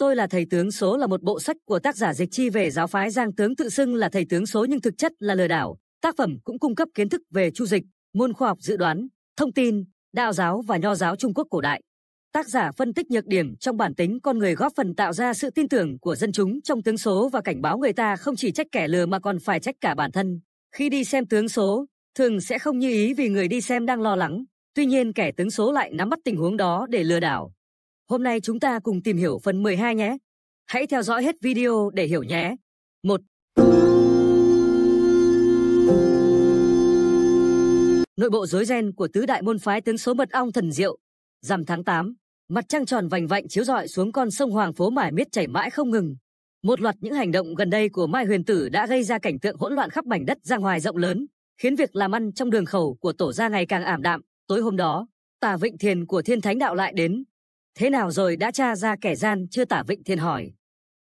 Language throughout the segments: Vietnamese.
Tôi là thầy tướng số là một bộ sách của tác giả Dịch Chi về giáo phái Giang tướng tự xưng là thầy tướng số nhưng thực chất là lừa đảo. Tác phẩm cũng cung cấp kiến thức về chu dịch, môn khoa học dự đoán, thông tin, đạo giáo và nho giáo Trung Quốc cổ đại. Tác giả phân tích nhược điểm trong bản tính con người góp phần tạo ra sự tin tưởng của dân chúng trong tướng số và cảnh báo người ta không chỉ trách kẻ lừa mà còn phải trách cả bản thân. Khi đi xem tướng số, thường sẽ không như ý vì người đi xem đang lo lắng. Tuy nhiên kẻ tướng số lại nắm bắt tình huống đó để lừa đảo. Hôm nay chúng ta cùng tìm hiểu phần 12 nhé. Hãy theo dõi hết video để hiểu nhé. 1. Nội bộ rối ren của tứ đại môn phái tướng số mật ong thần diệu. Rằm tháng 8, mặt trăng tròn vành vạnh chiếu rọi xuống con sông Hoàng phố mải miết chảy mãi không ngừng. Một loạt những hành động gần đây của Mai Huyền Tử đã gây ra cảnh tượng hỗn loạn khắp mảnh đất giang hoài rộng lớn, khiến việc làm ăn trong đường khẩu của tổ gia ngày càng ảm đạm. Tối hôm đó, Tà Vịnh Thiền của Thiên Thánh Đạo lại đến, Thế nào rồi đã tra ra kẻ gian chưa tả Vịnh Thiên hỏi.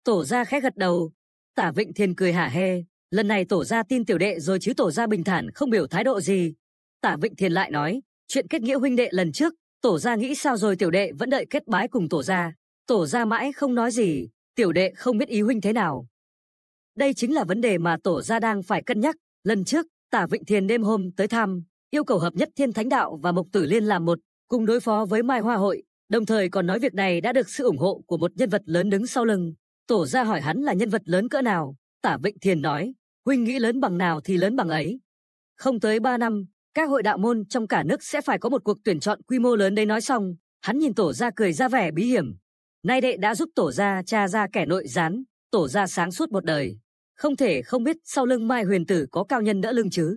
Tổ gia khẽ gật đầu, tả Vịnh Thiên cười hả hê. Lần này tổ gia tin tiểu đệ rồi chứ tổ gia bình thản không biểu thái độ gì. Tả Vịnh Thiên lại nói, chuyện kết nghĩa huynh đệ lần trước, tổ gia nghĩ sao rồi tiểu đệ vẫn đợi kết bái cùng tổ gia Tổ gia mãi không nói gì, tiểu đệ không biết ý huynh thế nào. Đây chính là vấn đề mà tổ gia đang phải cân nhắc. Lần trước, tả Vịnh Thiên đêm hôm tới thăm, yêu cầu hợp nhất thiên thánh đạo và mộc tử liên làm một, cùng đối phó với Mai Hoa Hội. Đồng thời còn nói việc này đã được sự ủng hộ của một nhân vật lớn đứng sau lưng. Tổ ra hỏi hắn là nhân vật lớn cỡ nào. Tả Vịnh Thiền nói, huynh nghĩ lớn bằng nào thì lớn bằng ấy. Không tới 3 năm, các hội đạo môn trong cả nước sẽ phải có một cuộc tuyển chọn quy mô lớn đấy nói xong. Hắn nhìn tổ ra cười ra vẻ bí hiểm. Nay đệ đã giúp tổ ra cha ra kẻ nội gián, tổ ra sáng suốt một đời. Không thể không biết sau lưng Mai Huyền Tử có cao nhân đỡ lưng chứ.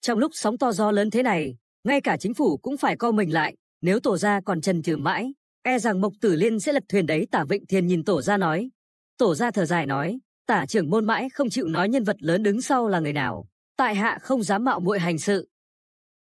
Trong lúc sóng to gió lớn thế này, ngay cả chính phủ cũng phải co mình lại, nếu tổ gia còn trần trừ mãi, e rằng Mộc Tử Liên sẽ lật thuyền đấy tả Vịnh Thiên nhìn tổ gia nói. Tổ gia thở dài nói, tả trưởng môn mãi không chịu nói nhân vật lớn đứng sau là người nào. Tại hạ không dám mạo muội hành sự.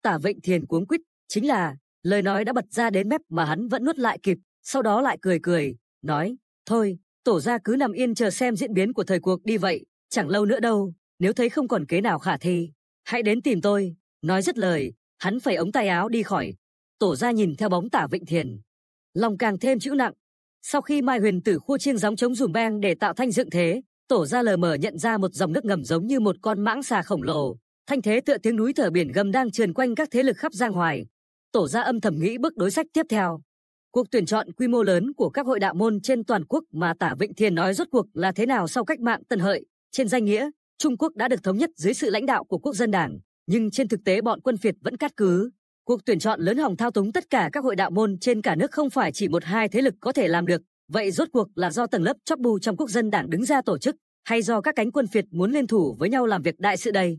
Tả Vịnh Thiên cuống quýt chính là, lời nói đã bật ra đến mép mà hắn vẫn nuốt lại kịp, sau đó lại cười cười, nói, thôi, tổ gia cứ nằm yên chờ xem diễn biến của thời cuộc đi vậy, chẳng lâu nữa đâu, nếu thấy không còn kế nào khả thi, hãy đến tìm tôi. Nói dứt lời, hắn phải ống tay áo đi khỏi, Tổ ra nhìn theo bóng tả Vịnh Thiền. Lòng càng thêm chữ nặng. Sau khi Mai Huyền Tử khua chiêng gióng chống dùm beng để tạo thanh dựng thế, tổ ra lờ mờ nhận ra một dòng nước ngầm giống như một con mãng xà khổng lồ. Thanh thế tựa tiếng núi thở biển gầm đang trườn quanh các thế lực khắp giang hoài. Tổ ra âm thầm nghĩ bước đối sách tiếp theo. Cuộc tuyển chọn quy mô lớn của các hội đạo môn trên toàn quốc mà Tả Vịnh Thiền nói rốt cuộc là thế nào sau cách mạng Tân Hợi, trên danh nghĩa, Trung Quốc đã được thống nhất dưới sự lãnh đạo của quốc dân đảng, nhưng trên thực tế bọn quân phiệt vẫn cát cứ, Cuộc tuyển chọn lớn hỏng thao túng tất cả các hội đạo môn trên cả nước không phải chỉ một hai thế lực có thể làm được. Vậy rốt cuộc là do tầng lớp chóp bù trong quốc dân đảng đứng ra tổ chức, hay do các cánh quân phiệt muốn liên thủ với nhau làm việc đại sự đây?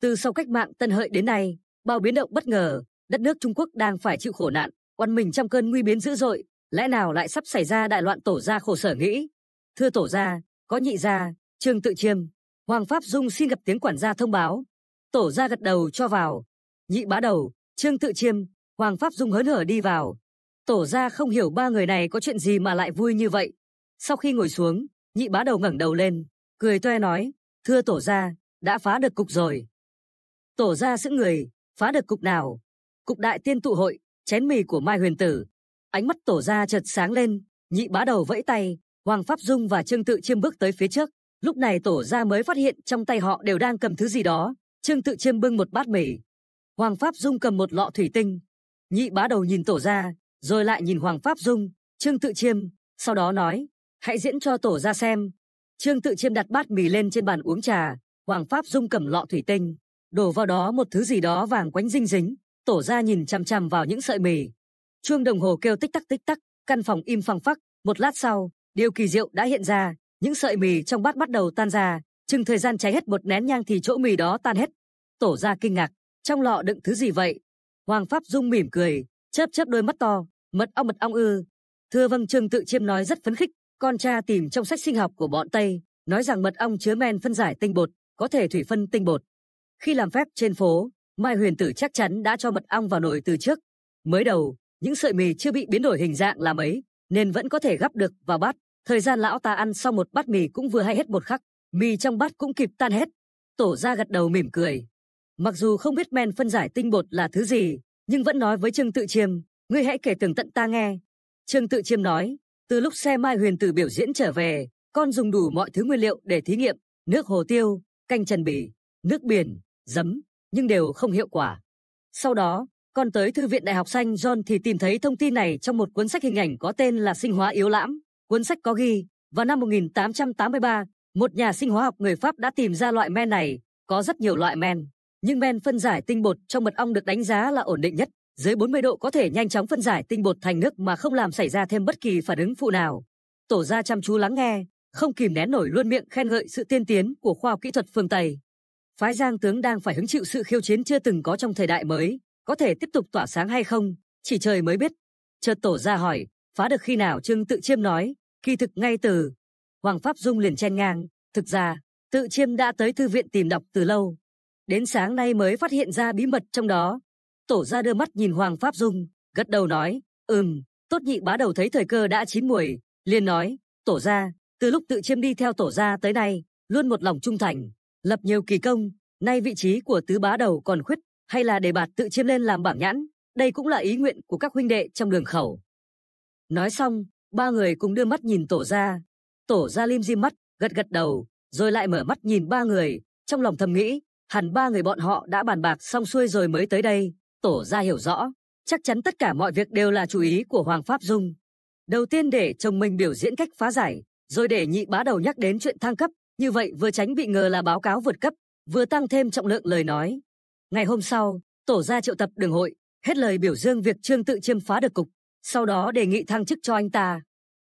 Từ sau cách mạng Tân Hợi đến nay, bao biến động bất ngờ, đất nước Trung Quốc đang phải chịu khổ nạn, oằn mình trong cơn nguy biến dữ dội, lẽ nào lại sắp xảy ra đại loạn tổ gia khổ sở nghĩ? Thưa tổ gia, có nhị gia, Trương Tự Chiêm, Hoàng Pháp Dung xin gặp tiếng quản gia thông báo. Tổ gia gật đầu cho vào. Nhị bá đầu, Trương Tự Chiêm, Hoàng Pháp Dung hớn hở đi vào. Tổ ra không hiểu ba người này có chuyện gì mà lại vui như vậy. Sau khi ngồi xuống, nhị bá đầu ngẩng đầu lên, cười toe nói, thưa tổ ra, đã phá được cục rồi. Tổ ra sững người, phá được cục nào? Cục đại tiên tụ hội, chén mì của Mai Huyền Tử. Ánh mắt tổ ra chợt sáng lên, nhị bá đầu vẫy tay, Hoàng Pháp Dung và Trương Tự Chiêm bước tới phía trước. Lúc này tổ ra mới phát hiện trong tay họ đều đang cầm thứ gì đó. Trương Tự Chiêm bưng một bát mì, Hoàng Pháp Dung cầm một lọ thủy tinh. Nhị bá đầu nhìn tổ ra, rồi lại nhìn Hoàng Pháp Dung, Trương Tự Chiêm, sau đó nói, hãy diễn cho tổ ra xem. Trương Tự Chiêm đặt bát mì lên trên bàn uống trà, Hoàng Pháp Dung cầm lọ thủy tinh, đổ vào đó một thứ gì đó vàng quánh dinh dính, tổ ra nhìn chằm chằm vào những sợi mì. Chuông đồng hồ kêu tích tắc tích tắc, căn phòng im phăng phắc, một lát sau, điều kỳ diệu đã hiện ra, những sợi mì trong bát bắt đầu tan ra, chừng thời gian cháy hết một nén nhang thì chỗ mì đó tan hết. Tổ ra kinh ngạc, trong lọ đựng thứ gì vậy? Hoàng Pháp Dung mỉm cười, chớp chớp đôi mắt to, mật ong mật ong ư. Thưa vâng trường Tự Chiêm nói rất phấn khích, con cha tìm trong sách sinh học của bọn Tây, nói rằng mật ong chứa men phân giải tinh bột, có thể thủy phân tinh bột. Khi làm phép trên phố, Mai Huyền Tử chắc chắn đã cho mật ong vào nồi từ trước. Mới đầu, những sợi mì chưa bị biến đổi hình dạng là mấy nên vẫn có thể gắp được vào bát. Thời gian lão ta ăn xong một bát mì cũng vừa hay hết bột khắc, mì trong bát cũng kịp tan hết. Tổ ra gật đầu mỉm cười, Mặc dù không biết men phân giải tinh bột là thứ gì, nhưng vẫn nói với Trương Tự Chiêm, ngươi hãy kể tường tận ta nghe. Trương Tự Chiêm nói, từ lúc xe Mai Huyền Tử biểu diễn trở về, con dùng đủ mọi thứ nguyên liệu để thí nghiệm, nước hồ tiêu, canh trần bỉ, nước biển, giấm, nhưng đều không hiệu quả. Sau đó, con tới thư viện đại học xanh John thì tìm thấy thông tin này trong một cuốn sách hình ảnh có tên là Sinh hóa yếu lãm. Cuốn sách có ghi, vào năm 1883, một nhà sinh hóa học người Pháp đã tìm ra loại men này, có rất nhiều loại men nhưng men phân giải tinh bột trong mật ong được đánh giá là ổn định nhất. Dưới 40 độ có thể nhanh chóng phân giải tinh bột thành nước mà không làm xảy ra thêm bất kỳ phản ứng phụ nào. Tổ gia chăm chú lắng nghe, không kìm nén nổi luôn miệng khen ngợi sự tiên tiến của khoa học kỹ thuật phương Tây. Phái Giang tướng đang phải hứng chịu sự khiêu chiến chưa từng có trong thời đại mới, có thể tiếp tục tỏa sáng hay không, chỉ trời mới biết. Chợt tổ gia hỏi, phá được khi nào Trương Tự Chiêm nói, kỳ thực ngay từ. Hoàng Pháp Dung liền chen ngang, thực ra, Tự Chiêm đã tới thư viện tìm đọc từ lâu, Đến sáng nay mới phát hiện ra bí mật trong đó. Tổ ra đưa mắt nhìn Hoàng Pháp Dung, gật đầu nói, ừm, tốt nhị bá đầu thấy thời cơ đã chín muồi, liền nói, tổ ra, từ lúc tự chiêm đi theo tổ ra tới nay, luôn một lòng trung thành, lập nhiều kỳ công, nay vị trí của tứ bá đầu còn khuyết, hay là để bạt tự chiêm lên làm bảng nhãn, đây cũng là ý nguyện của các huynh đệ trong đường khẩu. Nói xong, ba người cùng đưa mắt nhìn tổ ra. Tổ ra lim di mắt, gật gật đầu, rồi lại mở mắt nhìn ba người, trong lòng thầm nghĩ, Hẳn ba người bọn họ đã bàn bạc xong xuôi rồi mới tới đây. Tổ ra hiểu rõ, chắc chắn tất cả mọi việc đều là chú ý của Hoàng Pháp Dung. Đầu tiên để chồng mình biểu diễn cách phá giải, rồi để nhị bá đầu nhắc đến chuyện thăng cấp, như vậy vừa tránh bị ngờ là báo cáo vượt cấp, vừa tăng thêm trọng lượng lời nói. Ngày hôm sau, tổ ra triệu tập đường hội, hết lời biểu dương việc Trương tự chiêm phá được cục, sau đó đề nghị thăng chức cho anh ta.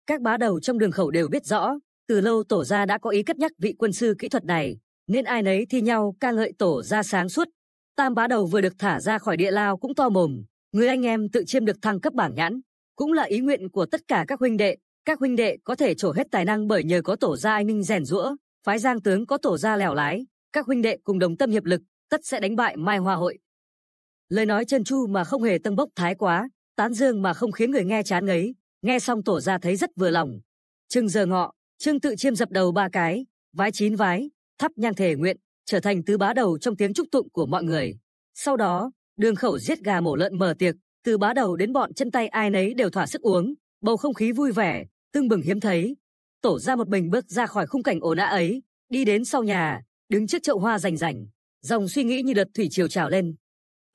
Các bá đầu trong đường khẩu đều biết rõ, từ lâu tổ ra đã có ý cất nhắc vị quân sư kỹ thuật này, nên ai nấy thi nhau ca ngợi tổ ra sáng suốt. Tam bá đầu vừa được thả ra khỏi địa lao cũng to mồm, người anh em tự chiêm được thăng cấp bảng nhãn, cũng là ý nguyện của tất cả các huynh đệ. Các huynh đệ có thể trổ hết tài năng bởi nhờ có tổ gia anh minh rèn rũa, phái giang tướng có tổ gia lẻo lái, các huynh đệ cùng đồng tâm hiệp lực, tất sẽ đánh bại Mai Hoa hội. Lời nói chân chu mà không hề tâng bốc thái quá, tán dương mà không khiến người nghe chán ngấy, nghe xong tổ gia thấy rất vừa lòng. Trưng giờ ngọ, Trương tự chiêm dập đầu ba cái, vái chín vái, thắp nhang thề nguyện, trở thành tứ bá đầu trong tiếng chúc tụng của mọi người. Sau đó, đường khẩu giết gà mổ lợn mở tiệc, từ bá đầu đến bọn chân tay ai nấy đều thỏa sức uống, bầu không khí vui vẻ, tưng bừng hiếm thấy. Tổ ra một mình bước ra khỏi khung cảnh ồn ào ấy, đi đến sau nhà, đứng trước chậu hoa rành rành, dòng suy nghĩ như đợt thủy triều trào lên.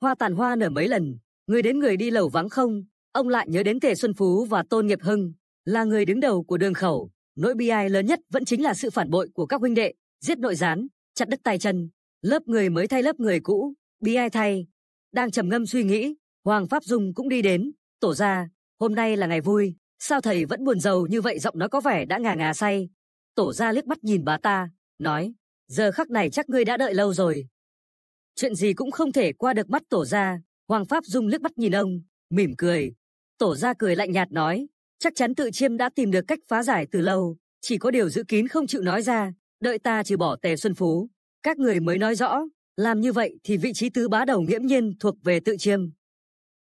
Hoa tàn hoa nở mấy lần, người đến người đi lầu vắng không, ông lại nhớ đến Tề Xuân Phú và Tôn Nghiệp Hưng, là người đứng đầu của đường khẩu, nỗi bi ai lớn nhất vẫn chính là sự phản bội của các huynh đệ giết nội gián, chặt đứt tay chân, lớp người mới thay lớp người cũ, bi ai thay. Đang trầm ngâm suy nghĩ, Hoàng Pháp Dung cũng đi đến, tổ ra, hôm nay là ngày vui, sao thầy vẫn buồn giàu như vậy giọng nó có vẻ đã ngà ngà say. Tổ ra liếc mắt nhìn bà ta, nói, giờ khắc này chắc ngươi đã đợi lâu rồi. Chuyện gì cũng không thể qua được mắt tổ ra, Hoàng Pháp Dung liếc mắt nhìn ông, mỉm cười. Tổ ra cười lạnh nhạt nói, chắc chắn tự chiêm đã tìm được cách phá giải từ lâu, chỉ có điều giữ kín không chịu nói ra, Đợi ta trừ bỏ Tề Xuân Phú, các người mới nói rõ, làm như vậy thì vị trí tứ bá đầu nghiễm nhiên thuộc về tự chiêm.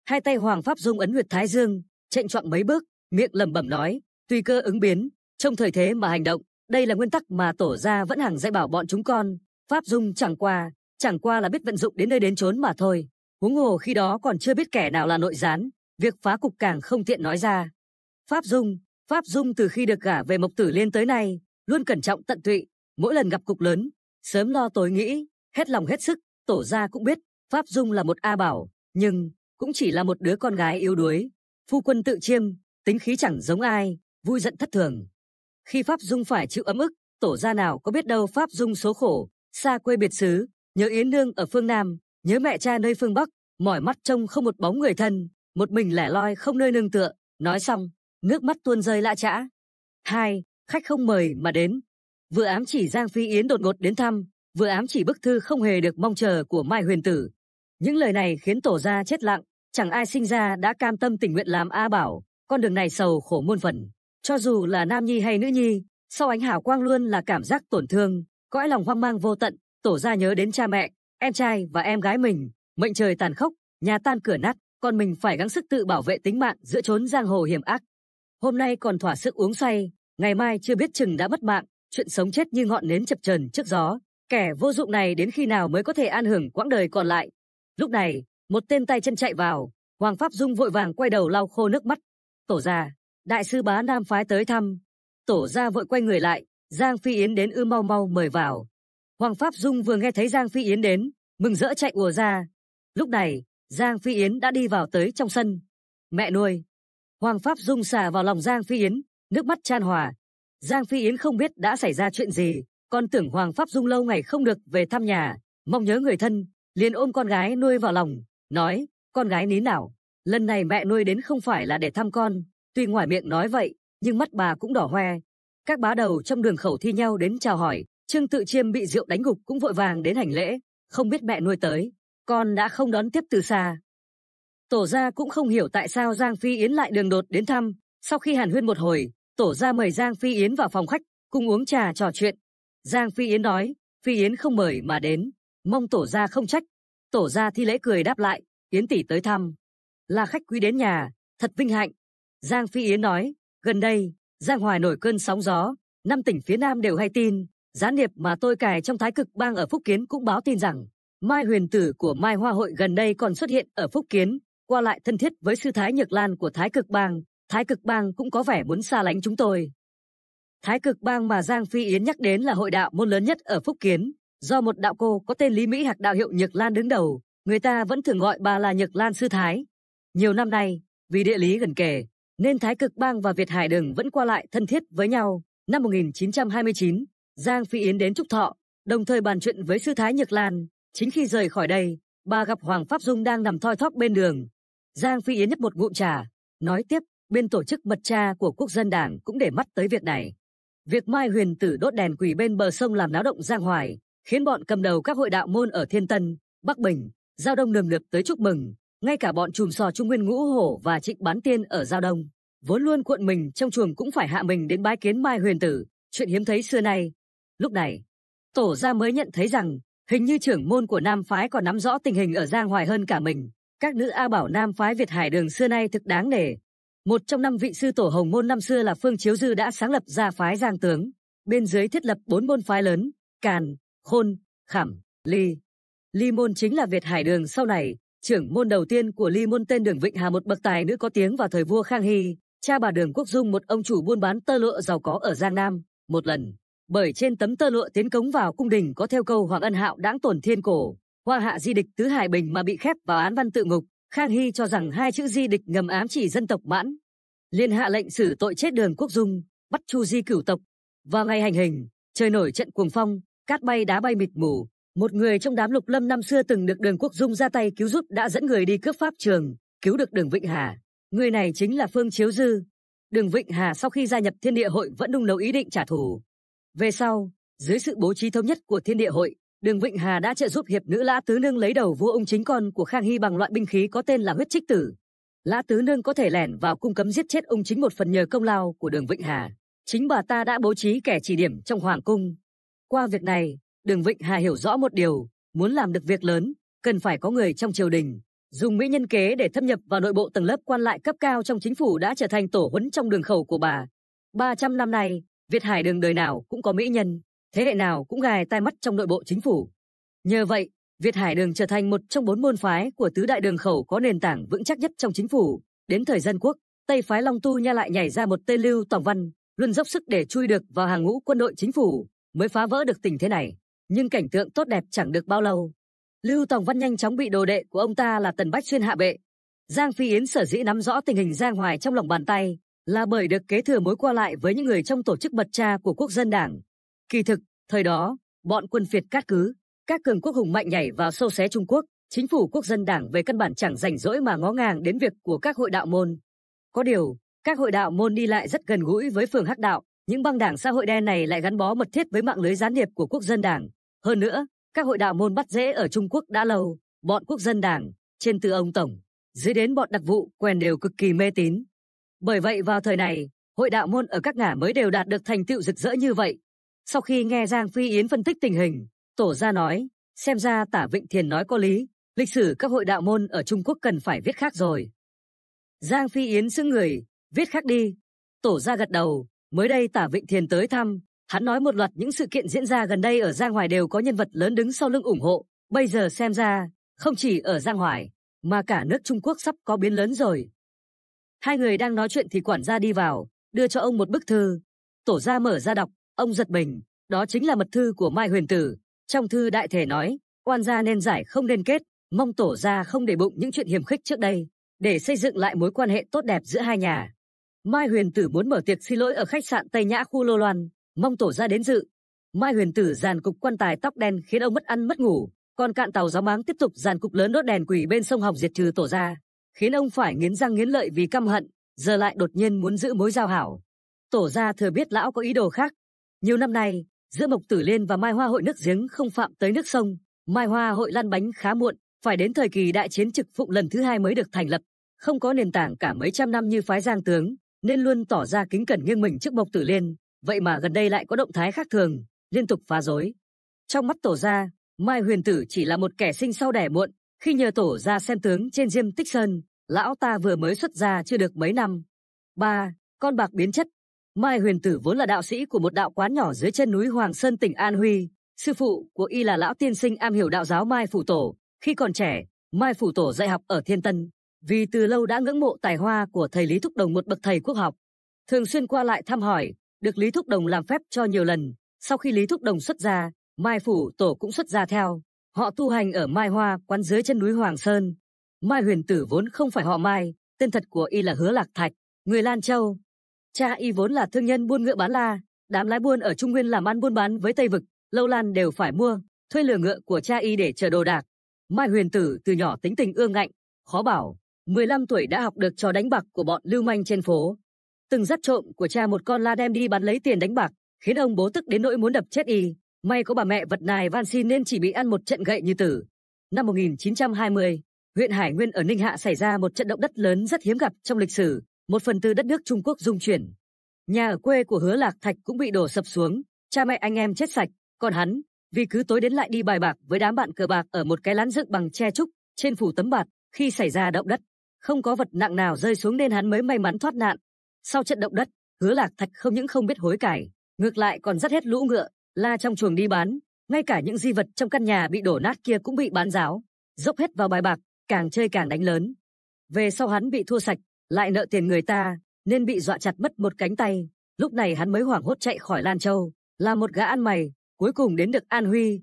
Hai tay Hoàng Pháp Dung ấn huyệt Thái Dương, chạy chọn mấy bước, miệng lẩm bẩm nói, tùy cơ ứng biến, trong thời thế mà hành động, đây là nguyên tắc mà tổ gia vẫn hàng dạy bảo bọn chúng con, Pháp Dung chẳng qua, chẳng qua là biết vận dụng đến nơi đến chốn mà thôi. Huống hồ khi đó còn chưa biết kẻ nào là nội gián, việc phá cục càng không tiện nói ra. Pháp Dung, Pháp Dung từ khi được gả về Mộc Tử Liên tới nay, luôn cẩn trọng tận tụy, Mỗi lần gặp cục lớn, sớm lo tối nghĩ, hết lòng hết sức, tổ gia cũng biết, Pháp Dung là một A Bảo, nhưng cũng chỉ là một đứa con gái yếu đuối. Phu quân tự chiêm, tính khí chẳng giống ai, vui giận thất thường. Khi Pháp Dung phải chịu ấm ức, tổ gia nào có biết đâu Pháp Dung số khổ, xa quê biệt xứ, nhớ Yến Nương ở phương Nam, nhớ mẹ cha nơi phương Bắc, mỏi mắt trông không một bóng người thân, một mình lẻ loi không nơi nương tựa. Nói xong, nước mắt tuôn rơi lạ chã. Hai, khách không mời mà đến, vừa ám chỉ Giang Phi Yến đột ngột đến thăm, vừa ám chỉ bức thư không hề được mong chờ của Mai Huyền Tử. Những lời này khiến tổ gia chết lặng, chẳng ai sinh ra đã cam tâm tình nguyện làm A Bảo, con đường này sầu khổ muôn phần. Cho dù là nam nhi hay nữ nhi, sau ánh hào quang luôn là cảm giác tổn thương, cõi lòng hoang mang vô tận, tổ gia nhớ đến cha mẹ, em trai và em gái mình, mệnh trời tàn khốc, nhà tan cửa nát, còn mình phải gắng sức tự bảo vệ tính mạng giữa chốn giang hồ hiểm ác. Hôm nay còn thỏa sức uống say, ngày mai chưa biết chừng đã mất mạng, chuyện sống chết như ngọn nến chập trần trước gió. Kẻ vô dụng này đến khi nào mới có thể an hưởng quãng đời còn lại? Lúc này, một tên tay chân chạy vào, Hoàng Pháp Dung vội vàng quay đầu lau khô nước mắt. Tổ gia, đại sư bá Nam phái tới thăm. Tổ gia vội quay người lại, Giang Phi Yến đến ư mau mau mời vào. Hoàng Pháp Dung vừa nghe thấy Giang Phi Yến đến, mừng rỡ chạy ùa ra. Lúc này, Giang Phi Yến đã đi vào tới trong sân. Mẹ nuôi. Hoàng Pháp Dung xả vào lòng Giang Phi Yến, nước mắt chan hòa, Giang Phi Yến không biết đã xảy ra chuyện gì, còn tưởng Hoàng Pháp Dung lâu ngày không được về thăm nhà, mong nhớ người thân, liền ôm con gái nuôi vào lòng, nói, con gái nín nào, lần này mẹ nuôi đến không phải là để thăm con, tuy ngoài miệng nói vậy, nhưng mắt bà cũng đỏ hoe. Các bá đầu trong đường khẩu thi nhau đến chào hỏi, Trương Tự Chiêm bị rượu đánh gục cũng vội vàng đến hành lễ, không biết mẹ nuôi tới, con đã không đón tiếp từ xa. Tổ gia cũng không hiểu tại sao Giang Phi Yến lại đường đột đến thăm, sau khi hàn huyên một hồi, Tổ ra mời Giang Phi Yến vào phòng khách, cùng uống trà trò chuyện. Giang Phi Yến nói, Phi Yến không mời mà đến, mong tổ ra không trách. Tổ ra thi lễ cười đáp lại, Yến tỷ tới thăm. Là khách quý đến nhà, thật vinh hạnh. Giang Phi Yến nói, gần đây, Giang Hoài nổi cơn sóng gió, năm tỉnh phía Nam đều hay tin. Gián điệp mà tôi cài trong thái cực bang ở Phúc Kiến cũng báo tin rằng, Mai huyền tử của Mai Hoa Hội gần đây còn xuất hiện ở Phúc Kiến, qua lại thân thiết với sư thái Nhược Lan của thái cực bang, Thái cực bang cũng có vẻ muốn xa lánh chúng tôi. Thái cực bang mà Giang Phi Yến nhắc đến là hội đạo môn lớn nhất ở Phúc Kiến, do một đạo cô có tên Lý Mỹ Hạc đạo hiệu Nhược Lan đứng đầu, người ta vẫn thường gọi bà là Nhược Lan Sư Thái. Nhiều năm nay, vì địa lý gần kề, nên Thái cực bang và Việt Hải Đường vẫn qua lại thân thiết với nhau. Năm 1929, Giang Phi Yến đến Trúc Thọ, đồng thời bàn chuyện với Sư Thái Nhược Lan. Chính khi rời khỏi đây, bà gặp Hoàng Pháp Dung đang nằm thoi thóp bên đường. Giang Phi Yến nhấp một ngụm trà, nói tiếp. Bên tổ chức mật tra của quốc dân đảng cũng để mắt tới việc này. Việc Mai Huyền Tử đốt đèn quỷ bên bờ sông làm náo động giang hoài, khiến bọn cầm đầu các hội đạo môn ở Thiên Tân, Bắc Bình, Giao Đông nườm nượp tới chúc mừng. Ngay cả bọn chùm sò Trung Nguyên Ngũ Hổ và Trịnh Bán Tiên ở Giao Đông, vốn luôn cuộn mình trong chuồng cũng phải hạ mình đến bái kiến Mai Huyền Tử, chuyện hiếm thấy xưa nay. Lúc này, tổ gia mới nhận thấy rằng hình như trưởng môn của Nam phái còn nắm rõ tình hình ở Giang Hoài hơn cả mình. Các nữ A Bảo Nam phái Việt Hải Đường xưa nay thực đáng nể, một trong năm vị sư tổ Hồng Môn năm xưa là Phương Chiếu Dư đã sáng lập ra phái Giang Tướng, bên dưới thiết lập bốn môn phái lớn, Càn, Khôn, Khảm, Ly. Ly môn chính là Việt Hải Đường sau này, trưởng môn đầu tiên của Ly môn tên Đường Vịnh Hà một bậc tài nữ có tiếng vào thời vua Khang Hy, cha bà Đường Quốc Dung một ông chủ buôn bán tơ lụa giàu có ở Giang Nam, một lần. Bởi trên tấm tơ lụa tiến cống vào cung đình có theo câu Hoàng Ân Hạo đáng tổn thiên cổ, hoa hạ di địch tứ hải bình mà bị khép vào án văn tự ngục Khang Hy cho rằng hai chữ di địch ngầm ám chỉ dân tộc mãn. Liên hạ lệnh xử tội chết đường quốc dung, bắt chu di cửu tộc. Vào ngày hành hình, trời nổi trận cuồng phong, cát bay đá bay mịt mù. Một người trong đám lục lâm năm xưa từng được đường quốc dung ra tay cứu giúp đã dẫn người đi cướp pháp trường, cứu được đường Vịnh Hà. Người này chính là Phương Chiếu Dư. Đường Vịnh Hà sau khi gia nhập thiên địa hội vẫn đung nấu ý định trả thù. Về sau, dưới sự bố trí thống nhất của thiên địa hội, Đường Vịnh Hà đã trợ giúp hiệp nữ Lã Tứ Nương lấy đầu vua ung chính con của Khang Hy bằng loại binh khí có tên là huyết trích tử. Lã Tứ Nương có thể lẻn vào cung cấm giết chết ung chính một phần nhờ công lao của Đường Vịnh Hà. Chính bà ta đã bố trí kẻ chỉ điểm trong hoàng cung. Qua việc này, Đường Vịnh Hà hiểu rõ một điều, muốn làm được việc lớn, cần phải có người trong triều đình. Dùng mỹ nhân kế để thâm nhập vào nội bộ tầng lớp quan lại cấp cao trong chính phủ đã trở thành tổ huấn trong đường khẩu của bà. 300 năm nay, Việt Hải đường đời nào cũng có mỹ nhân thế hệ nào cũng gài tai mắt trong nội bộ chính phủ. Nhờ vậy, Việt Hải Đường trở thành một trong bốn môn phái của tứ đại đường khẩu có nền tảng vững chắc nhất trong chính phủ. Đến thời dân quốc, Tây phái Long Tu Nha lại nhảy ra một tên lưu tổng văn, luôn dốc sức để chui được vào hàng ngũ quân đội chính phủ, mới phá vỡ được tình thế này. Nhưng cảnh tượng tốt đẹp chẳng được bao lâu. Lưu Tòng Văn nhanh chóng bị đồ đệ của ông ta là Tần Bách Xuyên hạ bệ. Giang Phi Yến sở dĩ nắm rõ tình hình Giang Hoài trong lòng bàn tay là bởi được kế thừa mối qua lại với những người trong tổ chức mật tra của quốc dân đảng, Kỳ thực, thời đó, bọn quân phiệt cát cứ, các cường quốc hùng mạnh nhảy vào sâu xé Trung Quốc, chính phủ quốc dân đảng về căn bản chẳng rảnh rỗi mà ngó ngàng đến việc của các hội đạo môn. Có điều, các hội đạo môn đi lại rất gần gũi với phường Hắc Đạo, những băng đảng xã hội đen này lại gắn bó mật thiết với mạng lưới gián điệp của quốc dân đảng. Hơn nữa, các hội đạo môn bắt dễ ở Trung Quốc đã lâu, bọn quốc dân đảng, trên từ ông Tổng, dưới đến bọn đặc vụ quen đều cực kỳ mê tín. Bởi vậy vào thời này, hội đạo môn ở các ngả mới đều đạt được thành tựu rực rỡ như vậy, sau khi nghe Giang Phi Yến phân tích tình hình, tổ gia nói, xem ra tả Vịnh Thiền nói có lý, lịch sử các hội đạo môn ở Trung Quốc cần phải viết khác rồi. Giang Phi Yến xưng người, viết khác đi. Tổ gia gật đầu, mới đây tả Vịnh Thiền tới thăm, hắn nói một loạt những sự kiện diễn ra gần đây ở Giang Hoài đều có nhân vật lớn đứng sau lưng ủng hộ, bây giờ xem ra, không chỉ ở Giang Hoài, mà cả nước Trung Quốc sắp có biến lớn rồi. Hai người đang nói chuyện thì quản gia đi vào, đưa cho ông một bức thư. Tổ gia mở ra đọc, Ông giật mình, đó chính là mật thư của Mai Huyền Tử. Trong thư đại thể nói, quan gia nên giải không nên kết, mong tổ gia không để bụng những chuyện hiềm khích trước đây, để xây dựng lại mối quan hệ tốt đẹp giữa hai nhà. Mai Huyền Tử muốn mở tiệc xin lỗi ở khách sạn Tây Nhã khu Lô Loan, mong tổ gia đến dự. Mai Huyền Tử dàn cục quan tài tóc đen khiến ông mất ăn mất ngủ, còn cạn tàu giáo máng tiếp tục dàn cục lớn đốt đèn quỷ bên sông Hồng diệt trừ tổ gia, khiến ông phải nghiến răng nghiến lợi vì căm hận, giờ lại đột nhiên muốn giữ mối giao hảo. Tổ gia thừa biết lão có ý đồ khác, nhiều năm nay, giữa Mộc Tử Liên và Mai Hoa hội nước giếng không phạm tới nước sông, Mai Hoa hội lăn bánh khá muộn, phải đến thời kỳ đại chiến trực phụng lần thứ hai mới được thành lập, không có nền tảng cả mấy trăm năm như phái Giang tướng, nên luôn tỏ ra kính cẩn nghiêng mình trước Mộc Tử Liên, vậy mà gần đây lại có động thái khác thường, liên tục phá rối. Trong mắt tổ gia, Mai Huyền Tử chỉ là một kẻ sinh sau đẻ muộn, khi nhờ tổ gia xem tướng trên Diêm Tích Sơn, lão ta vừa mới xuất gia chưa được mấy năm. ba Con bạc biến chất, Mai Huyền Tử vốn là đạo sĩ của một đạo quán nhỏ dưới chân núi Hoàng Sơn tỉnh An Huy. Sư phụ của y là lão tiên sinh am hiểu đạo giáo Mai Phủ Tổ. Khi còn trẻ, Mai Phủ Tổ dạy học ở Thiên Tân. Vì từ lâu đã ngưỡng mộ tài hoa của thầy Lý Thúc Đồng một bậc thầy quốc học. Thường xuyên qua lại thăm hỏi, được Lý Thúc Đồng làm phép cho nhiều lần. Sau khi Lý Thúc Đồng xuất gia, Mai Phủ Tổ cũng xuất gia theo. Họ tu hành ở Mai Hoa, quán dưới chân núi Hoàng Sơn. Mai Huyền Tử vốn không phải họ Mai, tên thật của y là Hứa Lạc Thạch, người Lan Châu, Cha y vốn là thương nhân buôn ngựa bán la, đám lái buôn ở Trung Nguyên làm ăn buôn bán với Tây Vực, lâu lan đều phải mua, thuê lừa ngựa của cha y để chở đồ đạc. Mai huyền tử từ nhỏ tính tình ương ngạnh, khó bảo, 15 tuổi đã học được trò đánh bạc của bọn lưu manh trên phố. Từng dắt trộm của cha một con la đem đi bán lấy tiền đánh bạc, khiến ông bố tức đến nỗi muốn đập chết y. May có bà mẹ vật nài van xin nên chỉ bị ăn một trận gậy như tử. Năm 1920, huyện Hải Nguyên ở Ninh Hạ xảy ra một trận động đất lớn rất hiếm gặp trong lịch sử một phần tư đất nước Trung Quốc dung chuyển. Nhà ở quê của Hứa Lạc Thạch cũng bị đổ sập xuống, cha mẹ anh em chết sạch, còn hắn, vì cứ tối đến lại đi bài bạc với đám bạn cờ bạc ở một cái lán dựng bằng tre trúc, trên phủ tấm bạt, khi xảy ra động đất, không có vật nặng nào rơi xuống nên hắn mới may mắn thoát nạn. Sau trận động đất, Hứa Lạc Thạch không những không biết hối cải, ngược lại còn dắt hết lũ ngựa, la trong chuồng đi bán, ngay cả những di vật trong căn nhà bị đổ nát kia cũng bị bán ráo, dốc hết vào bài bạc, càng chơi càng đánh lớn. Về sau hắn bị thua sạch, lại nợ tiền người ta, nên bị dọa chặt mất một cánh tay. Lúc này hắn mới hoảng hốt chạy khỏi Lan Châu, là một gã ăn mày, cuối cùng đến được An Huy,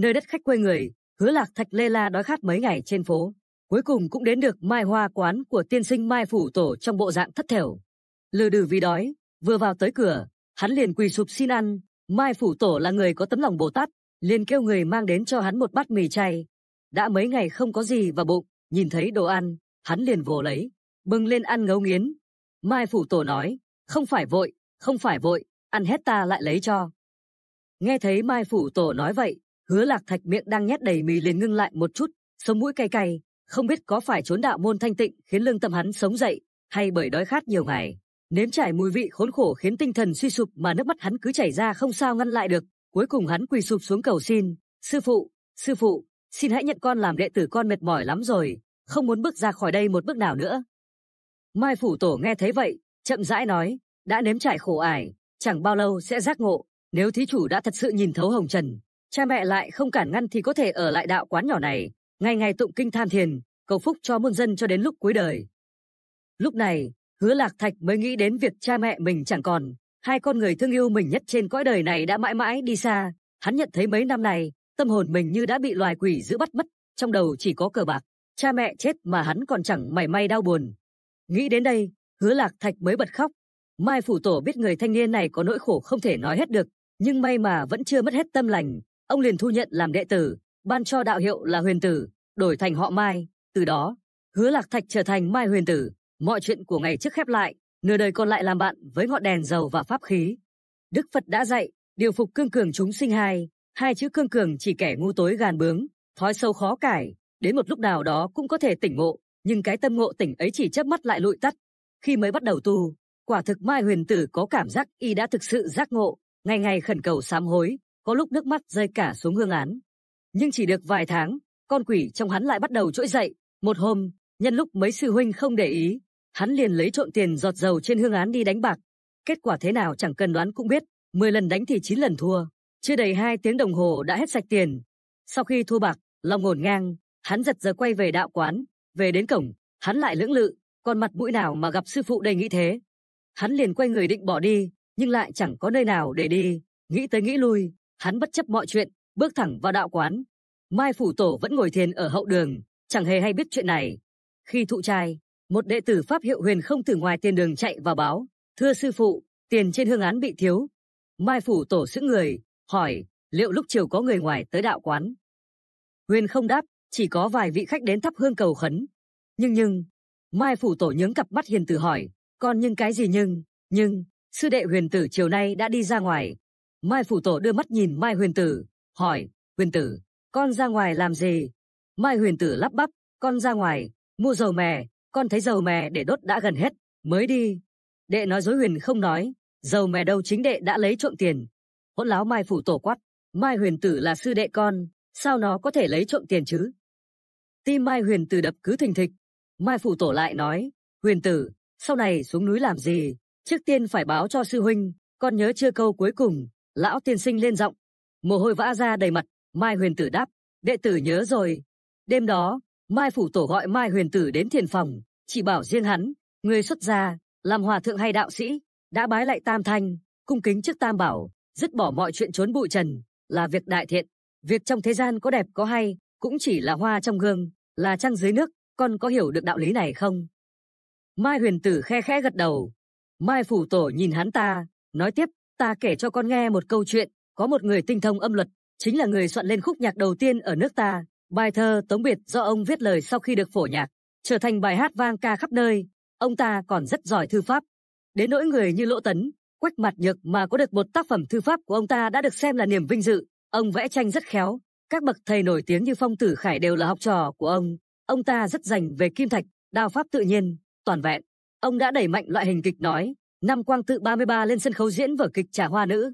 nơi đất khách quê người, hứa lạc thạch lê la đói khát mấy ngày trên phố. Cuối cùng cũng đến được mai hoa quán của tiên sinh Mai Phủ Tổ trong bộ dạng thất thểu. Lừ đừ vì đói, vừa vào tới cửa, hắn liền quỳ sụp xin ăn. Mai Phủ Tổ là người có tấm lòng Bồ Tát, liền kêu người mang đến cho hắn một bát mì chay. Đã mấy ngày không có gì vào bụng, nhìn thấy đồ ăn, hắn liền vồ lấy bưng lên ăn ngấu nghiến. Mai Phủ Tổ nói, không phải vội, không phải vội, ăn hết ta lại lấy cho. Nghe thấy Mai Phủ Tổ nói vậy, hứa lạc thạch miệng đang nhét đầy mì liền ngưng lại một chút, sống mũi cay cay, không biết có phải trốn đạo môn thanh tịnh khiến lương tâm hắn sống dậy, hay bởi đói khát nhiều ngày. Nếm trải mùi vị khốn khổ khiến tinh thần suy sụp mà nước mắt hắn cứ chảy ra không sao ngăn lại được. Cuối cùng hắn quỳ sụp xuống cầu xin, sư phụ, sư phụ, xin hãy nhận con làm đệ tử con mệt mỏi lắm rồi, không muốn bước ra khỏi đây một bước nào nữa. Mai phủ tổ nghe thấy vậy, chậm rãi nói, đã nếm trải khổ ải, chẳng bao lâu sẽ giác ngộ, nếu thí chủ đã thật sự nhìn thấu hồng trần, cha mẹ lại không cản ngăn thì có thể ở lại đạo quán nhỏ này, ngày ngày tụng kinh than thiền, cầu phúc cho muôn dân cho đến lúc cuối đời. Lúc này, hứa lạc thạch mới nghĩ đến việc cha mẹ mình chẳng còn, hai con người thương yêu mình nhất trên cõi đời này đã mãi mãi đi xa, hắn nhận thấy mấy năm này, tâm hồn mình như đã bị loài quỷ giữ bắt mất, trong đầu chỉ có cờ bạc, cha mẹ chết mà hắn còn chẳng mảy may đau buồn, Nghĩ đến đây, hứa lạc thạch mới bật khóc. Mai phủ tổ biết người thanh niên này có nỗi khổ không thể nói hết được, nhưng may mà vẫn chưa mất hết tâm lành. Ông liền thu nhận làm đệ tử, ban cho đạo hiệu là huyền tử, đổi thành họ Mai. Từ đó, hứa lạc thạch trở thành Mai huyền tử. Mọi chuyện của ngày trước khép lại, nửa đời còn lại làm bạn với ngọn đèn dầu và pháp khí. Đức Phật đã dạy, điều phục cương cường chúng sinh hai, hai chữ cương cường chỉ kẻ ngu tối gàn bướng, thói sâu khó cải, đến một lúc nào đó cũng có thể tỉnh ngộ, nhưng cái tâm ngộ tỉnh ấy chỉ chớp mắt lại lụi tắt. Khi mới bắt đầu tu, quả thực Mai Huyền Tử có cảm giác y đã thực sự giác ngộ, ngày ngày khẩn cầu sám hối, có lúc nước mắt rơi cả xuống hương án. Nhưng chỉ được vài tháng, con quỷ trong hắn lại bắt đầu trỗi dậy. Một hôm, nhân lúc mấy sư huynh không để ý, hắn liền lấy trộn tiền giọt dầu trên hương án đi đánh bạc. Kết quả thế nào chẳng cần đoán cũng biết, 10 lần đánh thì 9 lần thua, chưa đầy 2 tiếng đồng hồ đã hết sạch tiền. Sau khi thua bạc, lòng ngổn ngang, hắn giật giờ quay về đạo quán, về đến cổng, hắn lại lưỡng lự, còn mặt mũi nào mà gặp sư phụ đây nghĩ thế. Hắn liền quay người định bỏ đi, nhưng lại chẳng có nơi nào để đi. Nghĩ tới nghĩ lui, hắn bất chấp mọi chuyện, bước thẳng vào đạo quán. Mai Phủ Tổ vẫn ngồi thiền ở hậu đường, chẳng hề hay biết chuyện này. Khi thụ trai, một đệ tử Pháp hiệu huyền không từ ngoài tiền đường chạy vào báo. Thưa sư phụ, tiền trên hương án bị thiếu. Mai Phủ Tổ sững người, hỏi, liệu lúc chiều có người ngoài tới đạo quán? Huyền không đáp, chỉ có vài vị khách đến thắp hương cầu khấn. Nhưng nhưng, Mai Phủ Tổ nhướng cặp mắt hiền tử hỏi, còn nhưng cái gì nhưng, nhưng, sư đệ huyền tử chiều nay đã đi ra ngoài. Mai Phủ Tổ đưa mắt nhìn Mai huyền tử, hỏi, huyền tử, con ra ngoài làm gì? Mai huyền tử lắp bắp, con ra ngoài, mua dầu mè, con thấy dầu mè để đốt đã gần hết, mới đi. Đệ nói dối huyền không nói, dầu mè đâu chính đệ đã lấy trộm tiền. Hỗn láo Mai Phủ Tổ quát, Mai huyền tử là sư đệ con, sao nó có thể lấy trộm tiền chứ? Tim Mai Huyền Tử đập cứ thình thịch. Mai phủ tổ lại nói, Huyền Tử, sau này xuống núi làm gì? Trước tiên phải báo cho sư huynh, con nhớ chưa câu cuối cùng, lão tiên sinh lên giọng. Mồ hôi vã ra đầy mặt, Mai Huyền Tử đáp, đệ tử nhớ rồi. Đêm đó, Mai phủ tổ gọi Mai Huyền Tử đến thiền phòng, chỉ bảo riêng hắn, người xuất gia, làm hòa thượng hay đạo sĩ, đã bái lại tam thanh, cung kính trước tam bảo, dứt bỏ mọi chuyện trốn bụi trần, là việc đại thiện. Việc trong thế gian có đẹp có hay, cũng chỉ là hoa trong gương. Là trăng dưới nước, con có hiểu được đạo lý này không? Mai huyền tử khe khẽ gật đầu. Mai phủ tổ nhìn hắn ta, nói tiếp, ta kể cho con nghe một câu chuyện, có một người tinh thông âm luật, chính là người soạn lên khúc nhạc đầu tiên ở nước ta, bài thơ Tống Biệt do ông viết lời sau khi được phổ nhạc, trở thành bài hát vang ca khắp nơi. Ông ta còn rất giỏi thư pháp. Đến nỗi người như Lỗ Tấn, Quách Mặt Nhược mà có được một tác phẩm thư pháp của ông ta đã được xem là niềm vinh dự. Ông vẽ tranh rất khéo, các bậc thầy nổi tiếng như Phong Tử Khải đều là học trò của ông. Ông ta rất dành về kim thạch, đao pháp tự nhiên, toàn vẹn. Ông đã đẩy mạnh loại hình kịch nói, năm quang tự 33 lên sân khấu diễn vở kịch Trà Hoa Nữ.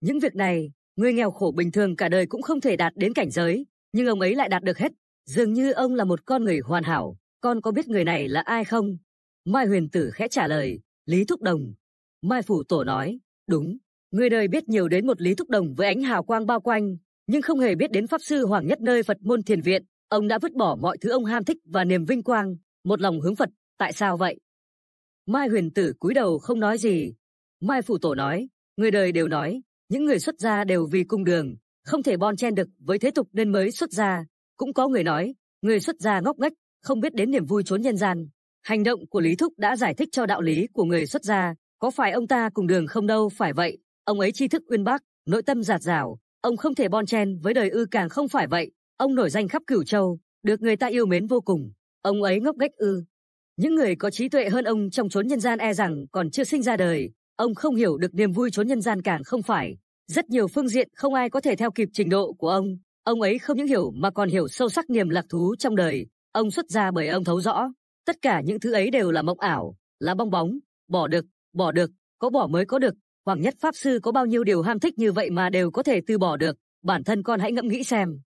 Những việc này, người nghèo khổ bình thường cả đời cũng không thể đạt đến cảnh giới, nhưng ông ấy lại đạt được hết. Dường như ông là một con người hoàn hảo, con có biết người này là ai không? Mai Huyền Tử khẽ trả lời, Lý Thúc Đồng. Mai Phủ Tổ nói, đúng, người đời biết nhiều đến một Lý Thúc Đồng với ánh hào quang bao quanh, nhưng không hề biết đến pháp sư Hoàng Nhất nơi Phật môn thiền viện, ông đã vứt bỏ mọi thứ ông ham thích và niềm vinh quang, một lòng hướng Phật, tại sao vậy? Mai Huyền Tử cúi đầu không nói gì. Mai phủ tổ nói, người đời đều nói, những người xuất gia đều vì cung đường, không thể bon chen được với thế tục nên mới xuất gia, cũng có người nói, người xuất gia ngốc nghếch không biết đến niềm vui trốn nhân gian. Hành động của Lý Thúc đã giải thích cho đạo lý của người xuất gia, có phải ông ta cùng đường không đâu phải vậy, ông ấy tri thức uyên bác, nội tâm giạt giảo, Ông không thể bon chen với đời ư càng không phải vậy. Ông nổi danh khắp cửu châu, được người ta yêu mến vô cùng. Ông ấy ngốc nghếch ư. Những người có trí tuệ hơn ông trong chốn nhân gian e rằng còn chưa sinh ra đời. Ông không hiểu được niềm vui chốn nhân gian càng không phải. Rất nhiều phương diện không ai có thể theo kịp trình độ của ông. Ông ấy không những hiểu mà còn hiểu sâu sắc niềm lạc thú trong đời. Ông xuất ra bởi ông thấu rõ. Tất cả những thứ ấy đều là mộng ảo, là bong bóng, bỏ được, bỏ được, có bỏ mới có được, Hoàng Nhất Pháp Sư có bao nhiêu điều ham thích như vậy mà đều có thể từ bỏ được, bản thân con hãy ngẫm nghĩ xem.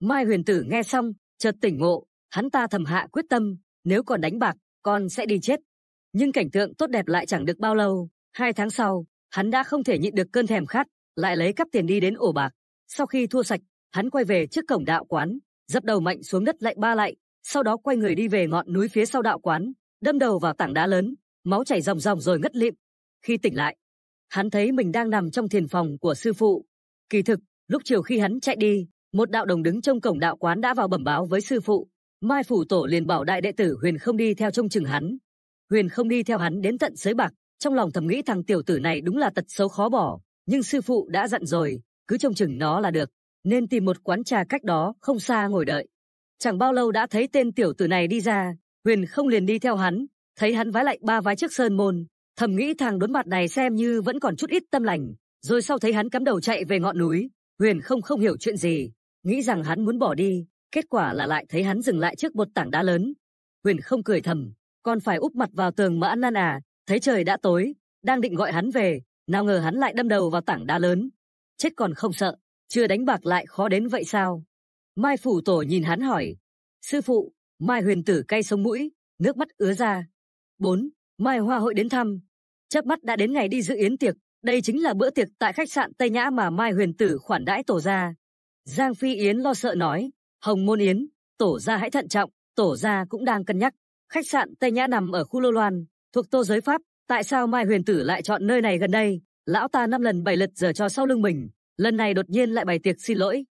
Mai huyền tử nghe xong, chợt tỉnh ngộ, hắn ta thầm hạ quyết tâm, nếu còn đánh bạc, con sẽ đi chết. Nhưng cảnh tượng tốt đẹp lại chẳng được bao lâu, hai tháng sau, hắn đã không thể nhịn được cơn thèm khát, lại lấy cắp tiền đi đến ổ bạc. Sau khi thua sạch, hắn quay về trước cổng đạo quán, dập đầu mạnh xuống đất lạnh ba lại, sau đó quay người đi về ngọn núi phía sau đạo quán, đâm đầu vào tảng đá lớn, máu chảy ròng ròng rồi ngất lịm. Khi tỉnh lại, Hắn thấy mình đang nằm trong thiền phòng của sư phụ. Kỳ thực, lúc chiều khi hắn chạy đi, một đạo đồng đứng trong cổng đạo quán đã vào bẩm báo với sư phụ. Mai phủ tổ liền bảo đại đệ tử Huyền không đi theo trông chừng hắn. Huyền không đi theo hắn đến tận sới bạc, trong lòng thầm nghĩ thằng tiểu tử này đúng là tật xấu khó bỏ, nhưng sư phụ đã dặn rồi, cứ trông chừng nó là được, nên tìm một quán trà cách đó không xa ngồi đợi. Chẳng bao lâu đã thấy tên tiểu tử này đi ra, Huyền không liền đi theo hắn, thấy hắn vái lạnh ba vái trước sơn môn, Thầm nghĩ thằng đốn mặt này xem như vẫn còn chút ít tâm lành, rồi sau thấy hắn cắm đầu chạy về ngọn núi, Huyền không không hiểu chuyện gì, nghĩ rằng hắn muốn bỏ đi, kết quả là lại thấy hắn dừng lại trước một tảng đá lớn. Huyền không cười thầm, còn phải úp mặt vào tường mà ăn năn à, thấy trời đã tối, đang định gọi hắn về, nào ngờ hắn lại đâm đầu vào tảng đá lớn. Chết còn không sợ, chưa đánh bạc lại khó đến vậy sao? Mai phủ tổ nhìn hắn hỏi, sư phụ, Mai huyền tử cay sống mũi, nước mắt ứa ra. bốn Mai hoa hội đến thăm, chớp mắt đã đến ngày đi dự yến tiệc, đây chính là bữa tiệc tại khách sạn Tây Nhã mà Mai Huyền Tử khoản đãi tổ gia. Giang Phi Yến lo sợ nói, Hồng Môn Yến, tổ gia hãy thận trọng, tổ gia cũng đang cân nhắc. Khách sạn Tây Nhã nằm ở khu Lô Loan, thuộc Tô Giới Pháp, tại sao Mai Huyền Tử lại chọn nơi này gần đây? Lão ta năm lần bày lật giờ cho sau lưng mình, lần này đột nhiên lại bày tiệc xin lỗi.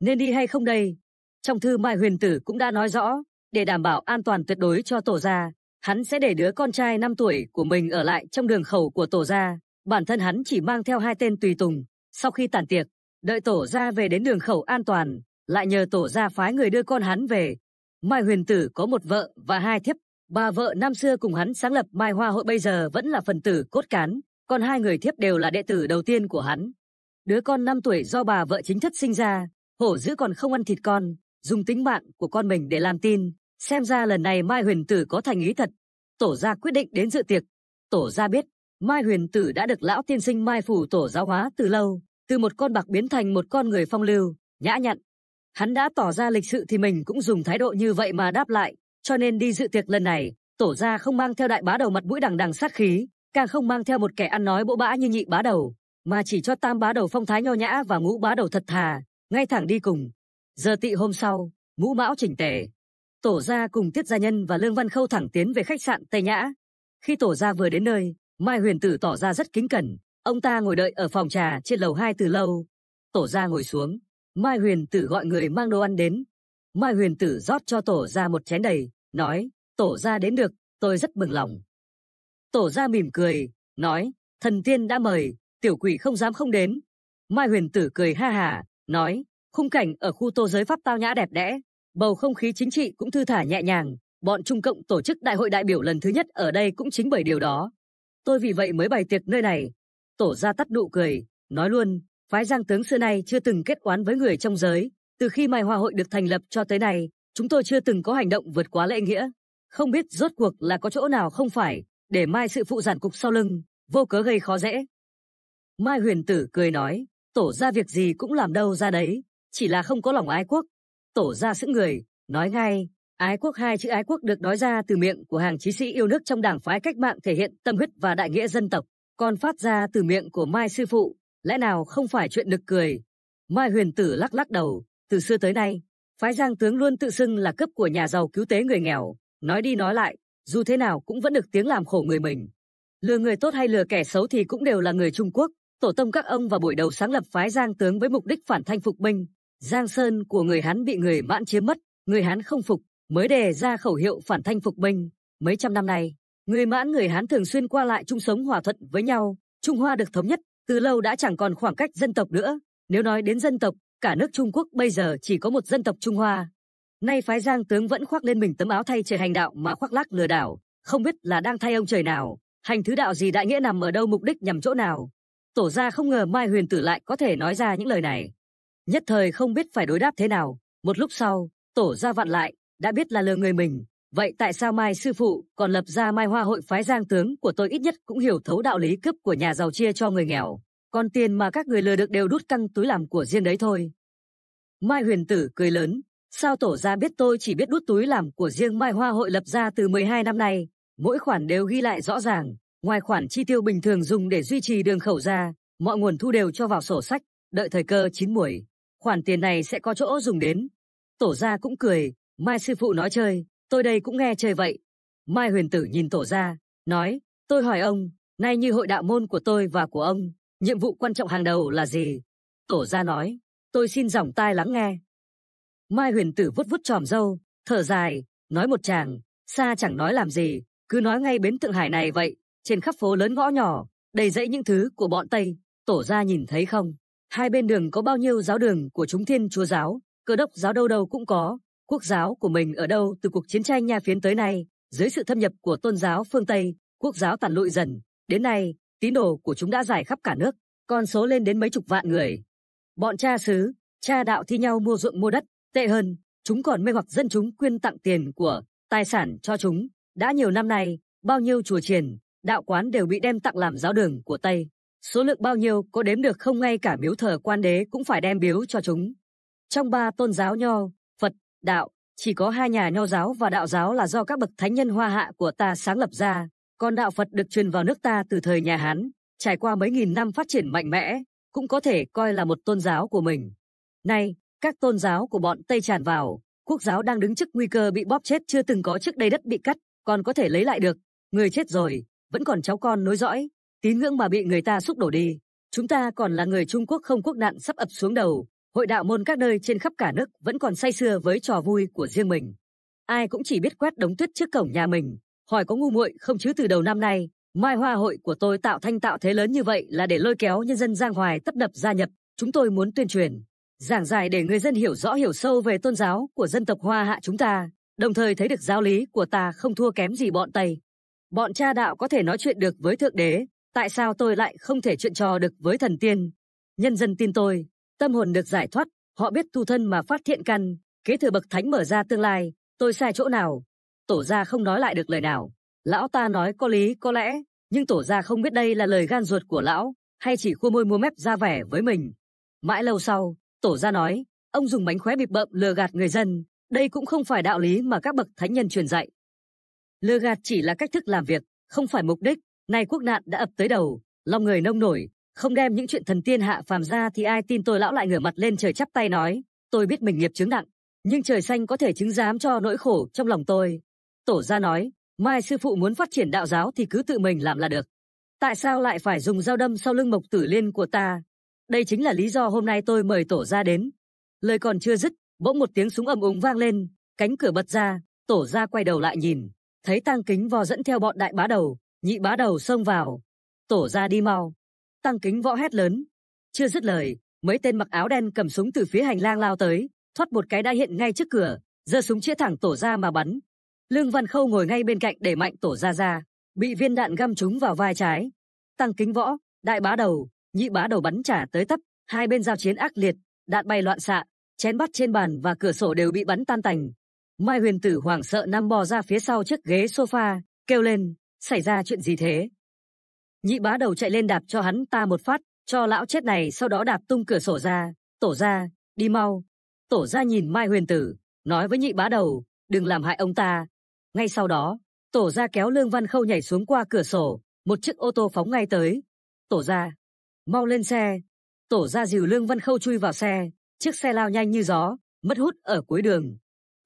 Nên đi hay không đây? Trong thư Mai Huyền Tử cũng đã nói rõ, để đảm bảo an toàn tuyệt đối cho tổ gia, hắn sẽ để đứa con trai 5 tuổi của mình ở lại trong đường khẩu của tổ gia. Bản thân hắn chỉ mang theo hai tên tùy tùng. Sau khi tàn tiệc, đợi tổ gia về đến đường khẩu an toàn, lại nhờ tổ gia phái người đưa con hắn về. Mai Huyền Tử có một vợ và hai thiếp. Bà vợ năm xưa cùng hắn sáng lập Mai Hoa Hội bây giờ vẫn là phần tử cốt cán, còn hai người thiếp đều là đệ tử đầu tiên của hắn. Đứa con 5 tuổi do bà vợ chính thất sinh ra, hổ dữ còn không ăn thịt con, dùng tính mạng của con mình để làm tin, Xem ra lần này Mai Huyền Tử có thành ý thật. Tổ gia quyết định đến dự tiệc. Tổ gia biết, Mai Huyền Tử đã được lão tiên sinh Mai Phủ tổ giáo hóa từ lâu, từ một con bạc biến thành một con người phong lưu, nhã nhặn. Hắn đã tỏ ra lịch sự thì mình cũng dùng thái độ như vậy mà đáp lại, cho nên đi dự tiệc lần này, tổ gia không mang theo đại bá đầu mặt mũi đằng đằng sát khí, càng không mang theo một kẻ ăn nói bỗ bã như nhị bá đầu, mà chỉ cho tam bá đầu phong thái nho nhã và ngũ bá đầu thật thà, ngay thẳng đi cùng. Giờ tị hôm sau, ngũ mão chỉnh tề, Tổ gia cùng Tiết Gia Nhân và Lương Văn Khâu thẳng tiến về khách sạn Tây Nhã. Khi tổ gia vừa đến nơi, Mai Huyền Tử tỏ ra rất kính cẩn. Ông ta ngồi đợi ở phòng trà trên lầu 2 từ lâu. Tổ gia ngồi xuống. Mai Huyền Tử gọi người mang đồ ăn đến. Mai Huyền Tử rót cho tổ gia một chén đầy, nói, tổ gia đến được, tôi rất mừng lòng. Tổ gia mỉm cười, nói, thần tiên đã mời, tiểu quỷ không dám không đến. Mai Huyền Tử cười ha hả, nói, khung cảnh ở khu tô giới pháp tao nhã đẹp đẽ, Bầu không khí chính trị cũng thư thả nhẹ nhàng, bọn Trung Cộng tổ chức đại hội đại biểu lần thứ nhất ở đây cũng chính bởi điều đó. Tôi vì vậy mới bày tiệc nơi này. Tổ ra tắt nụ cười, nói luôn, phái giang tướng xưa nay chưa từng kết oán với người trong giới. Từ khi Mai Hoa hội được thành lập cho tới nay, chúng tôi chưa từng có hành động vượt quá lễ nghĩa. Không biết rốt cuộc là có chỗ nào không phải, để mai sự phụ giản cục sau lưng, vô cớ gây khó dễ. Mai huyền tử cười nói, tổ ra việc gì cũng làm đâu ra đấy, chỉ là không có lòng ái quốc, Tổ ra sững người, nói ngay, ái quốc hai chữ ái quốc được nói ra từ miệng của hàng chí sĩ yêu nước trong đảng phái cách mạng thể hiện tâm huyết và đại nghĩa dân tộc, còn phát ra từ miệng của Mai sư phụ, lẽ nào không phải chuyện nực cười. Mai huyền tử lắc lắc đầu, từ xưa tới nay, phái giang tướng luôn tự xưng là cấp của nhà giàu cứu tế người nghèo, nói đi nói lại, dù thế nào cũng vẫn được tiếng làm khổ người mình. Lừa người tốt hay lừa kẻ xấu thì cũng đều là người Trung Quốc, tổ tông các ông và buổi đầu sáng lập phái giang tướng với mục đích phản thanh phục binh, Giang Sơn của người Hán bị người mãn chiếm mất, người Hán không phục, mới đề ra khẩu hiệu phản thanh phục minh. Mấy trăm năm nay, người mãn người Hán thường xuyên qua lại chung sống hòa thuận với nhau, Trung Hoa được thống nhất, từ lâu đã chẳng còn khoảng cách dân tộc nữa. Nếu nói đến dân tộc, cả nước Trung Quốc bây giờ chỉ có một dân tộc Trung Hoa. Nay phái Giang tướng vẫn khoác lên mình tấm áo thay trời hành đạo mà khoác lác lừa đảo, không biết là đang thay ông trời nào, hành thứ đạo gì đại nghĩa nằm ở đâu mục đích nhằm chỗ nào. Tổ gia không ngờ Mai Huyền Tử lại có thể nói ra những lời này. Nhất thời không biết phải đối đáp thế nào, một lúc sau, tổ ra vặn lại, đã biết là lừa người mình. Vậy tại sao Mai sư phụ còn lập ra Mai Hoa hội phái giang tướng của tôi ít nhất cũng hiểu thấu đạo lý cướp của nhà giàu chia cho người nghèo. Còn tiền mà các người lừa được đều đút căng túi làm của riêng đấy thôi. Mai huyền tử cười lớn, sao tổ ra biết tôi chỉ biết đút túi làm của riêng Mai Hoa hội lập ra từ 12 năm nay. Mỗi khoản đều ghi lại rõ ràng, ngoài khoản chi tiêu bình thường dùng để duy trì đường khẩu ra, mọi nguồn thu đều cho vào sổ sách, đợi thời cơ chín muồi khoản tiền này sẽ có chỗ dùng đến. Tổ gia cũng cười, Mai sư phụ nói chơi, tôi đây cũng nghe chơi vậy. Mai huyền tử nhìn tổ gia, nói, tôi hỏi ông, nay như hội đạo môn của tôi và của ông, nhiệm vụ quan trọng hàng đầu là gì? Tổ gia nói, tôi xin dòng tai lắng nghe. Mai huyền tử vuốt vuốt tròm dâu, thở dài, nói một chàng, xa chẳng nói làm gì, cứ nói ngay bến Tượng Hải này vậy, trên khắp phố lớn ngõ nhỏ, đầy dãy những thứ của bọn Tây, tổ gia nhìn thấy không? Hai bên đường có bao nhiêu giáo đường của chúng thiên chúa giáo, cơ đốc giáo đâu đâu cũng có, quốc giáo của mình ở đâu từ cuộc chiến tranh nha phiến tới nay, dưới sự thâm nhập của tôn giáo phương Tây, quốc giáo tàn lụi dần, đến nay, tín đồ của chúng đã giải khắp cả nước, con số lên đến mấy chục vạn người. Bọn cha xứ, cha đạo thi nhau mua ruộng mua đất, tệ hơn, chúng còn mê hoặc dân chúng quyên tặng tiền của, tài sản cho chúng. Đã nhiều năm nay, bao nhiêu chùa triển, đạo quán đều bị đem tặng làm giáo đường của Tây. Số lượng bao nhiêu có đếm được không ngay cả miếu thờ quan đế cũng phải đem biếu cho chúng. Trong ba tôn giáo nho, Phật, Đạo, chỉ có hai nhà nho giáo và đạo giáo là do các bậc thánh nhân hoa hạ của ta sáng lập ra, còn đạo Phật được truyền vào nước ta từ thời nhà Hán, trải qua mấy nghìn năm phát triển mạnh mẽ, cũng có thể coi là một tôn giáo của mình. Nay, các tôn giáo của bọn Tây tràn vào, quốc giáo đang đứng trước nguy cơ bị bóp chết chưa từng có trước đây đất bị cắt, còn có thể lấy lại được, người chết rồi, vẫn còn cháu con nối dõi, Tín ngưỡng mà bị người ta xúc đổ đi, chúng ta còn là người Trung Quốc không quốc nạn sắp ập xuống đầu, hội đạo môn các nơi trên khắp cả nước vẫn còn say sưa với trò vui của riêng mình. Ai cũng chỉ biết quét đống tuyết trước cổng nhà mình, hỏi có ngu muội không chứ từ đầu năm nay, mai hoa hội của tôi tạo thanh tạo thế lớn như vậy là để lôi kéo nhân dân Giang Hoài tấp đập gia nhập, chúng tôi muốn tuyên truyền, giảng giải để người dân hiểu rõ hiểu sâu về tôn giáo của dân tộc Hoa Hạ chúng ta, đồng thời thấy được giáo lý của ta không thua kém gì bọn Tây. Bọn cha đạo có thể nói chuyện được với Thượng Đế, Tại sao tôi lại không thể chuyện trò được với thần tiên? Nhân dân tin tôi, tâm hồn được giải thoát, họ biết tu thân mà phát thiện căn, kế thừa bậc thánh mở ra tương lai, tôi sai chỗ nào? Tổ gia không nói lại được lời nào. Lão ta nói có lý, có lẽ, nhưng tổ gia không biết đây là lời gan ruột của lão, hay chỉ khua môi mua mép ra vẻ với mình. Mãi lâu sau, tổ gia nói, ông dùng bánh khóe bịp bợm lừa gạt người dân, đây cũng không phải đạo lý mà các bậc thánh nhân truyền dạy. Lừa gạt chỉ là cách thức làm việc, không phải mục đích, Nay quốc nạn đã ập tới đầu, lòng người nông nổi, không đem những chuyện thần tiên hạ phàm ra thì ai tin tôi lão lại ngửa mặt lên trời chắp tay nói, tôi biết mình nghiệp chứng nặng, nhưng trời xanh có thể chứng giám cho nỗi khổ trong lòng tôi. Tổ gia nói, mai sư phụ muốn phát triển đạo giáo thì cứ tự mình làm là được. Tại sao lại phải dùng dao đâm sau lưng mộc tử liên của ta? Đây chính là lý do hôm nay tôi mời tổ gia đến. Lời còn chưa dứt, bỗng một tiếng súng ầm ống vang lên, cánh cửa bật ra, tổ gia quay đầu lại nhìn, thấy tang kính vò dẫn theo bọn đại bá đầu, Nhị bá đầu xông vào, tổ ra đi mau. Tăng kính võ hét lớn. Chưa dứt lời, mấy tên mặc áo đen cầm súng từ phía hành lang lao tới, thoát một cái đã hiện ngay trước cửa, giơ súng chĩa thẳng tổ ra mà bắn. Lương Văn Khâu ngồi ngay bên cạnh để mạnh tổ ra ra, bị viên đạn găm trúng vào vai trái. Tăng kính võ, đại bá đầu, nhị bá đầu bắn trả tới tấp, hai bên giao chiến ác liệt, đạn bay loạn xạ, chén bát trên bàn và cửa sổ đều bị bắn tan tành. Mai Huyền Tử hoảng sợ nằm bò ra phía sau chiếc ghế sofa, kêu lên: xảy ra chuyện gì thế? Nhị bá đầu chạy lên đạp cho hắn ta một phát, cho lão chết này sau đó đạp tung cửa sổ ra, tổ ra, đi mau. Tổ ra nhìn Mai Huyền Tử, nói với nhị bá đầu, đừng làm hại ông ta. Ngay sau đó, tổ ra kéo Lương Văn Khâu nhảy xuống qua cửa sổ, một chiếc ô tô phóng ngay tới. Tổ ra, mau lên xe. Tổ ra dìu Lương Văn Khâu chui vào xe, chiếc xe lao nhanh như gió, mất hút ở cuối đường.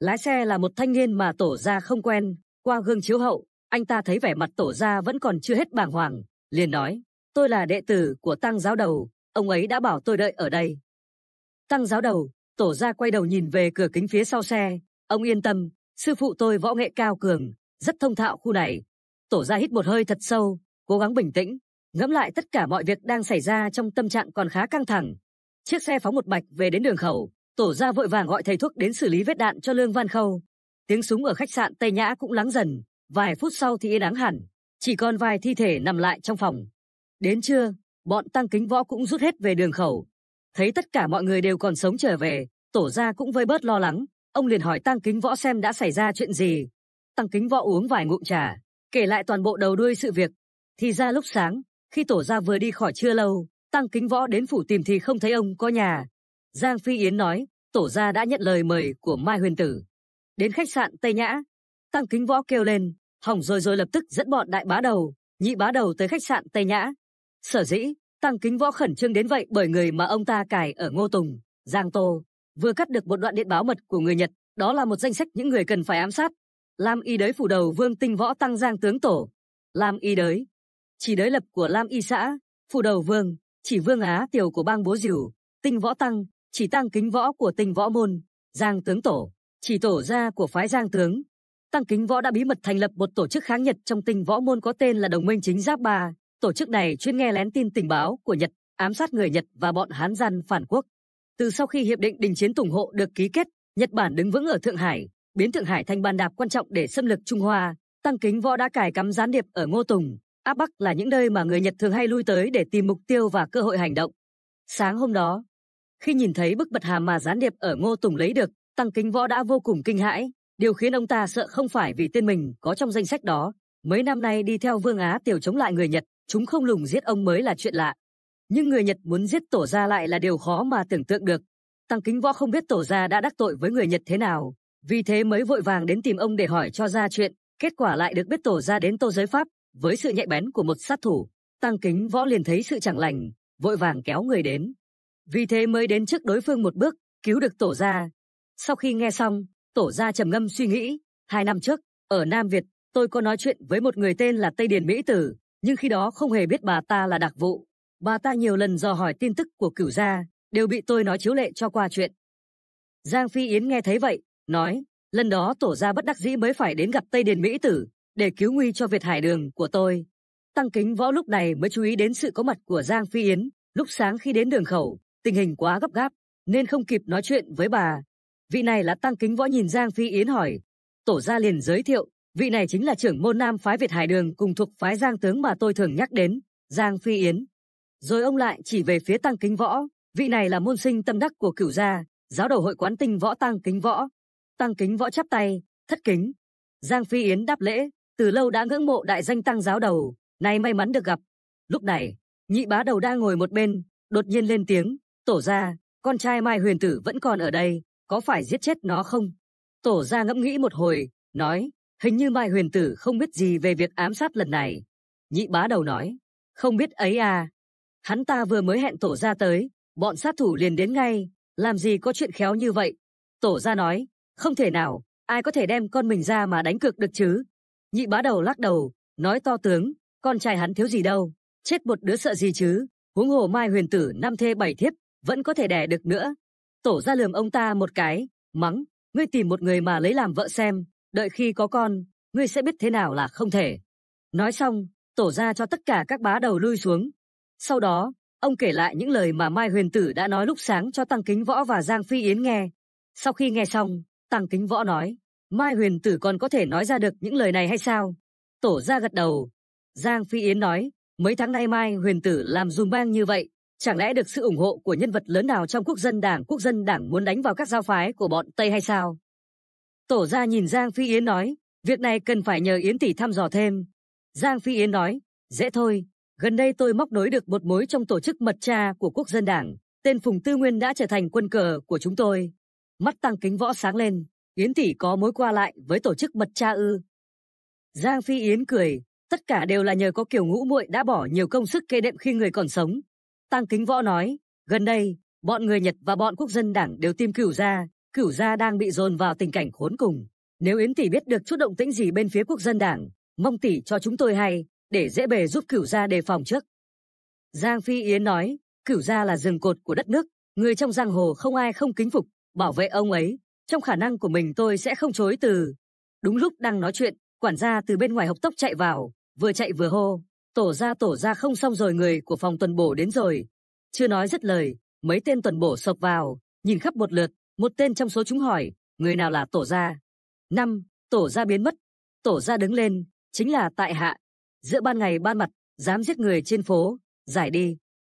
Lái xe là một thanh niên mà tổ ra không quen, qua gương chiếu hậu, anh ta thấy vẻ mặt tổ gia vẫn còn chưa hết bàng hoàng, liền nói, tôi là đệ tử của tăng giáo đầu, ông ấy đã bảo tôi đợi ở đây. Tăng giáo đầu, tổ gia quay đầu nhìn về cửa kính phía sau xe, ông yên tâm, sư phụ tôi võ nghệ cao cường, rất thông thạo khu này. Tổ gia hít một hơi thật sâu, cố gắng bình tĩnh, ngẫm lại tất cả mọi việc đang xảy ra trong tâm trạng còn khá căng thẳng. Chiếc xe phóng một bạch về đến đường khẩu, tổ gia vội vàng gọi thầy thuốc đến xử lý vết đạn cho Lương Văn Khâu. Tiếng súng ở khách sạn Tây Nhã cũng lắng dần, Vài phút sau thì yên ắng hẳn, chỉ còn vài thi thể nằm lại trong phòng. Đến trưa, bọn tăng kính võ cũng rút hết về đường khẩu. Thấy tất cả mọi người đều còn sống trở về, tổ gia cũng vơi bớt lo lắng. Ông liền hỏi tăng kính võ xem đã xảy ra chuyện gì. Tăng kính võ uống vài ngụm trà, kể lại toàn bộ đầu đuôi sự việc. Thì ra lúc sáng, khi tổ gia vừa đi khỏi chưa lâu, tăng kính võ đến phủ tìm thì không thấy ông có nhà. Giang Phi Yến nói, tổ gia đã nhận lời mời của Mai Huyền Tử. Đến khách sạn Tây Nhã, Tăng kính võ kêu lên, hỏng rồi rồi lập tức dẫn bọn đại bá đầu, nhị bá đầu tới khách sạn Tây Nhã. Sở dĩ, tăng kính võ khẩn trương đến vậy bởi người mà ông ta cài ở Ngô Tùng, Giang Tô, vừa cắt được một đoạn điện báo mật của người Nhật, đó là một danh sách những người cần phải ám sát. Lam y đới phủ đầu vương tinh võ tăng giang tướng tổ. Lam y đới, chỉ đới lập của Lam y xã, phủ đầu vương, chỉ vương á tiểu của bang bố diều, tinh võ tăng, chỉ tăng kính võ của tinh võ môn, giang tướng tổ, chỉ tổ gia của phái giang tướng, Tăng Kính Võ đã bí mật thành lập một tổ chức kháng Nhật trong tinh võ môn có tên là Đồng minh Chính Giáp Ba. Tổ chức này chuyên nghe lén tin tình báo của Nhật, ám sát người Nhật và bọn Hán gian phản quốc. Từ sau khi hiệp định đình chiến Tùng Hộ được ký kết, Nhật Bản đứng vững ở Thượng Hải, biến Thượng Hải thành bàn đạp quan trọng để xâm lược Trung Hoa. Tăng Kính Võ đã cài cắm gián điệp ở Ngô Tùng, Áp Bắc là những nơi mà người Nhật thường hay lui tới để tìm mục tiêu và cơ hội hành động. Sáng hôm đó, khi nhìn thấy bức mật hàm mà gián điệp ở Ngô Tùng lấy được, Tăng Kính Võ đã vô cùng kinh hãi, Điều khiến ông ta sợ không phải vì tên mình có trong danh sách đó. Mấy năm nay đi theo Vương Á Tiểu chống lại người Nhật, chúng không lùng giết ông mới là chuyện lạ. Nhưng người Nhật muốn giết tổ gia lại là điều khó mà tưởng tượng được. Tăng Kính Võ không biết tổ gia đã đắc tội với người Nhật thế nào, vì thế mới vội vàng đến tìm ông để hỏi cho ra chuyện. Kết quả lại được biết tổ gia đến tô giới Pháp, với sự nhạy bén của một sát thủ, Tăng Kính Võ liền thấy sự chẳng lành, vội vàng kéo người đến. Vì thế mới đến trước đối phương một bước, cứu được tổ gia. Sau khi nghe xong, Tổ gia trầm ngâm suy nghĩ, hai năm trước, ở Nam Việt, tôi có nói chuyện với một người tên là Tây Điền Mỹ Tử, nhưng khi đó không hề biết bà ta là đặc vụ. Bà ta nhiều lần dò hỏi tin tức của cửu gia, đều bị tôi nói chiếu lệ cho qua chuyện. Giang Phi Yến nghe thấy vậy, nói, lần đó tổ gia bất đắc dĩ mới phải đến gặp Tây Điền Mỹ Tử, để cứu nguy cho Việt Hải Đường của tôi. Tăng kính võ lúc này mới chú ý đến sự có mặt của Giang Phi Yến, lúc sáng khi đến đường khẩu, tình hình quá gấp gáp, nên không kịp nói chuyện với bà, vị này là tăng kính võ nhìn Giang Phi Yến hỏi. Tổ gia liền giới thiệu, vị này chính là trưởng môn nam phái Việt Hải Đường cùng thuộc phái Giang Tướng mà tôi thường nhắc đến, Giang Phi Yến. Rồi ông lại chỉ về phía tăng kính võ, vị này là môn sinh tâm đắc của cửu gia, giáo đầu hội quán tinh võ tăng kính võ. Tăng kính võ chắp tay, thất kính. Giang Phi Yến đáp lễ, từ lâu đã ngưỡng mộ đại danh tăng giáo đầu, nay may mắn được gặp. Lúc này, nhị bá đầu đang ngồi một bên, đột nhiên lên tiếng, tổ gia con trai Mai Huyền Tử vẫn còn ở đây, có phải giết chết nó không? Tổ gia ngẫm nghĩ một hồi, nói, hình như Mai Huyền Tử không biết gì về việc ám sát lần này. Nhị bá đầu nói, không biết ấy à. Hắn ta vừa mới hẹn tổ gia tới, bọn sát thủ liền đến ngay, làm gì có chuyện khéo như vậy. Tổ gia nói, không thể nào, ai có thể đem con mình ra mà đánh cược được chứ. Nhị bá đầu lắc đầu, nói to tướng, con trai hắn thiếu gì đâu, chết một đứa sợ gì chứ. Huống hồ Mai Huyền Tử năm thê bảy thiếp, vẫn có thể đẻ được nữa. Tổ ra lườm ông ta một cái, mắng, ngươi tìm một người mà lấy làm vợ xem, đợi khi có con, ngươi sẽ biết thế nào là không thể. Nói xong, tổ ra cho tất cả các bá đầu lui xuống. Sau đó, ông kể lại những lời mà Mai Huyền Tử đã nói lúc sáng cho Tăng Kính Võ và Giang Phi Yến nghe. Sau khi nghe xong, Tăng Kính Võ nói, Mai Huyền Tử còn có thể nói ra được những lời này hay sao? Tổ ra gật đầu. Giang Phi Yến nói, mấy tháng nay Mai Huyền Tử làm dùm bang như vậy, Chẳng lẽ được sự ủng hộ của nhân vật lớn nào trong quốc dân đảng, quốc dân đảng muốn đánh vào các giao phái của bọn Tây hay sao? Tổ ra nhìn Giang Phi Yến nói, việc này cần phải nhờ Yến tỷ thăm dò thêm. Giang Phi Yến nói, dễ thôi, gần đây tôi móc nối được một mối trong tổ chức mật tra của quốc dân đảng. Tên Phùng Tư Nguyên đã trở thành quân cờ của chúng tôi. Mắt tăng kính võ sáng lên, Yến tỷ có mối qua lại với tổ chức mật tra ư. Giang Phi Yến cười, tất cả đều là nhờ có kiểu ngũ muội đã bỏ nhiều công sức kê đệm khi người còn sống, Tăng Kính Võ nói, gần đây, bọn người Nhật và bọn quốc dân đảng đều tìm cửu gia, cửu gia đang bị dồn vào tình cảnh khốn cùng. Nếu Yến Tỷ biết được chút động tĩnh gì bên phía quốc dân đảng, mong Tỷ cho chúng tôi hay, để dễ bề giúp cửu gia đề phòng trước. Giang Phi Yến nói, cửu gia là rừng cột của đất nước, người trong giang hồ không ai không kính phục, bảo vệ ông ấy. Trong khả năng của mình tôi sẽ không chối từ. Đúng lúc đang nói chuyện, quản gia từ bên ngoài hộc tốc chạy vào, vừa chạy vừa hô. Tổ ra tổ ra không xong rồi người của phòng tuần bổ đến rồi. Chưa nói dứt lời, mấy tên tuần bổ sộc vào, nhìn khắp một lượt, một tên trong số chúng hỏi, người nào là tổ ra? Năm, tổ ra biến mất. Tổ ra đứng lên, chính là tại hạ. Giữa ban ngày ban mặt, dám giết người trên phố, giải đi.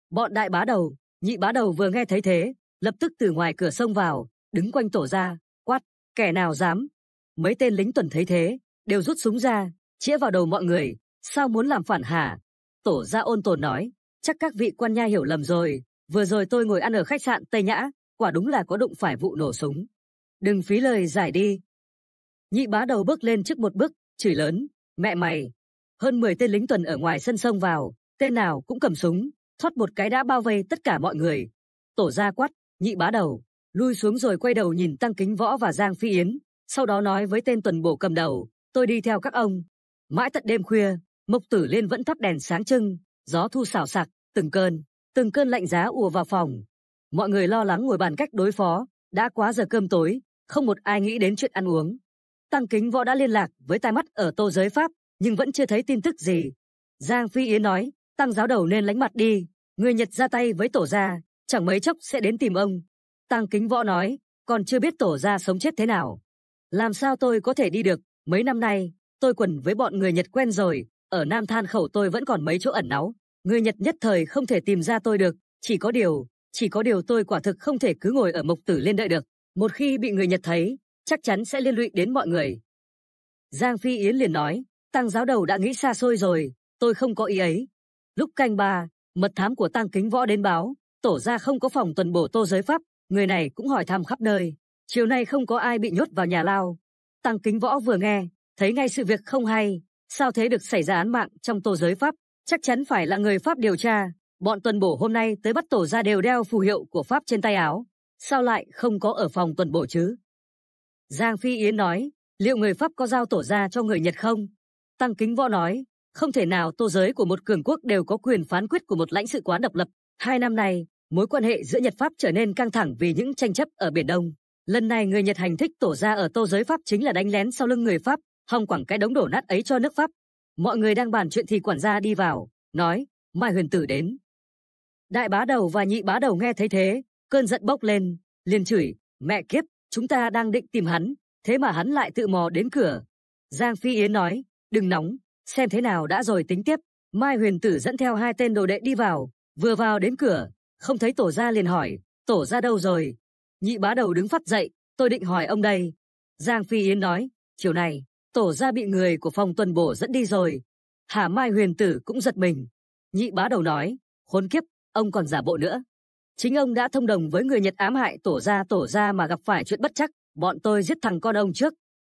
Bọn đại bá đầu, nhị bá đầu vừa nghe thấy thế, lập tức từ ngoài cửa sông vào, đứng quanh tổ ra, quát, kẻ nào dám. Mấy tên lính tuần thấy thế, đều rút súng ra, chĩa vào đầu mọi người, Sao muốn làm phản hả? Tổ gia ôn tồn nói, chắc các vị quan nha hiểu lầm rồi. Vừa rồi tôi ngồi ăn ở khách sạn Tây Nhã, quả đúng là có đụng phải vụ nổ súng. Đừng phí lời giải đi. Nhị bá đầu bước lên trước một bước, chửi lớn, mẹ mày. Hơn 10 tên lính tuần ở ngoài sân sông vào, tên nào cũng cầm súng, thoát một cái đã bao vây tất cả mọi người. Tổ gia quát, nhị bá đầu, lui xuống rồi quay đầu nhìn Tăng Kính Võ và Giang Phi Yến, sau đó nói với tên tuần bổ cầm đầu, tôi đi theo các ông. Mãi tận đêm khuya, Mộc Tử Liên vẫn thắp đèn sáng trưng, gió thu xào sạc, từng cơn, từng cơn lạnh giá ùa vào phòng. Mọi người lo lắng ngồi bàn cách đối phó, đã quá giờ cơm tối, không một ai nghĩ đến chuyện ăn uống. Tăng Kính Võ đã liên lạc với tai mắt ở Tô giới Pháp, nhưng vẫn chưa thấy tin tức gì. Giang Phi Yến nói, Tăng giáo đầu nên lánh mặt đi, người Nhật ra tay với tổ gia, chẳng mấy chốc sẽ đến tìm ông. Tăng Kính Võ nói, còn chưa biết tổ gia sống chết thế nào. Làm sao tôi có thể đi được, mấy năm nay, tôi quần với bọn người Nhật quen rồi, ở Nam Than khẩu tôi vẫn còn mấy chỗ ẩn náu, người Nhật nhất thời không thể tìm ra tôi được, chỉ có điều, chỉ có điều tôi quả thực không thể cứ ngồi ở Mộc Tử lên đợi được, một khi bị người Nhật thấy, chắc chắn sẽ liên lụy đến mọi người. Giang Phi Yến liền nói, Tăng giáo đầu đã nghĩ xa xôi rồi, tôi không có ý ấy. Lúc canh ba, mật thám của Tăng Kính Võ đến báo, tổ ra không có phòng tuần bổ tô giới pháp, người này cũng hỏi thăm khắp nơi. Chiều nay không có ai bị nhốt vào nhà lao. Tăng Kính Võ vừa nghe, thấy ngay sự việc không hay, Sao thế được xảy ra án mạng trong tổ giới Pháp, chắc chắn phải là người Pháp điều tra. Bọn tuần bổ hôm nay tới bắt tổ ra đều đeo phù hiệu của Pháp trên tay áo. Sao lại không có ở phòng tuần bổ chứ? Giang Phi Yến nói, liệu người Pháp có giao tổ ra cho người Nhật không? Tăng Kính Võ nói, không thể nào tô giới của một cường quốc đều có quyền phán quyết của một lãnh sự quán độc lập. Hai năm nay, mối quan hệ giữa Nhật Pháp trở nên căng thẳng vì những tranh chấp ở Biển Đông. Lần này người Nhật hành thích tổ ra ở tô giới Pháp chính là đánh lén sau lưng người Pháp, hòng quẳng cái đống đổ nát ấy cho nước Pháp. Mọi người đang bàn chuyện thì quản gia đi vào, nói, Mai Huyền Tử đến. Đại bá đầu và nhị bá đầu nghe thấy thế, cơn giận bốc lên, liền chửi, mẹ kiếp, chúng ta đang định tìm hắn, thế mà hắn lại tự mò đến cửa. Giang Phi Yến nói, đừng nóng, xem thế nào đã rồi tính tiếp. Mai Huyền Tử dẫn theo hai tên đồ đệ đi vào, vừa vào đến cửa, không thấy tổ ra liền hỏi, tổ ra đâu rồi? Nhị bá đầu đứng phát dậy, tôi định hỏi ông đây. Giang Phi Yến nói, chiều này, Tổ gia bị người của phòng tuần bổ dẫn đi rồi. Hà Mai huyền tử cũng giật mình. Nhị bá đầu nói, khốn kiếp, ông còn giả bộ nữa. Chính ông đã thông đồng với người Nhật ám hại tổ gia, tổ gia mà gặp phải chuyện bất chắc, bọn tôi giết thằng con ông trước.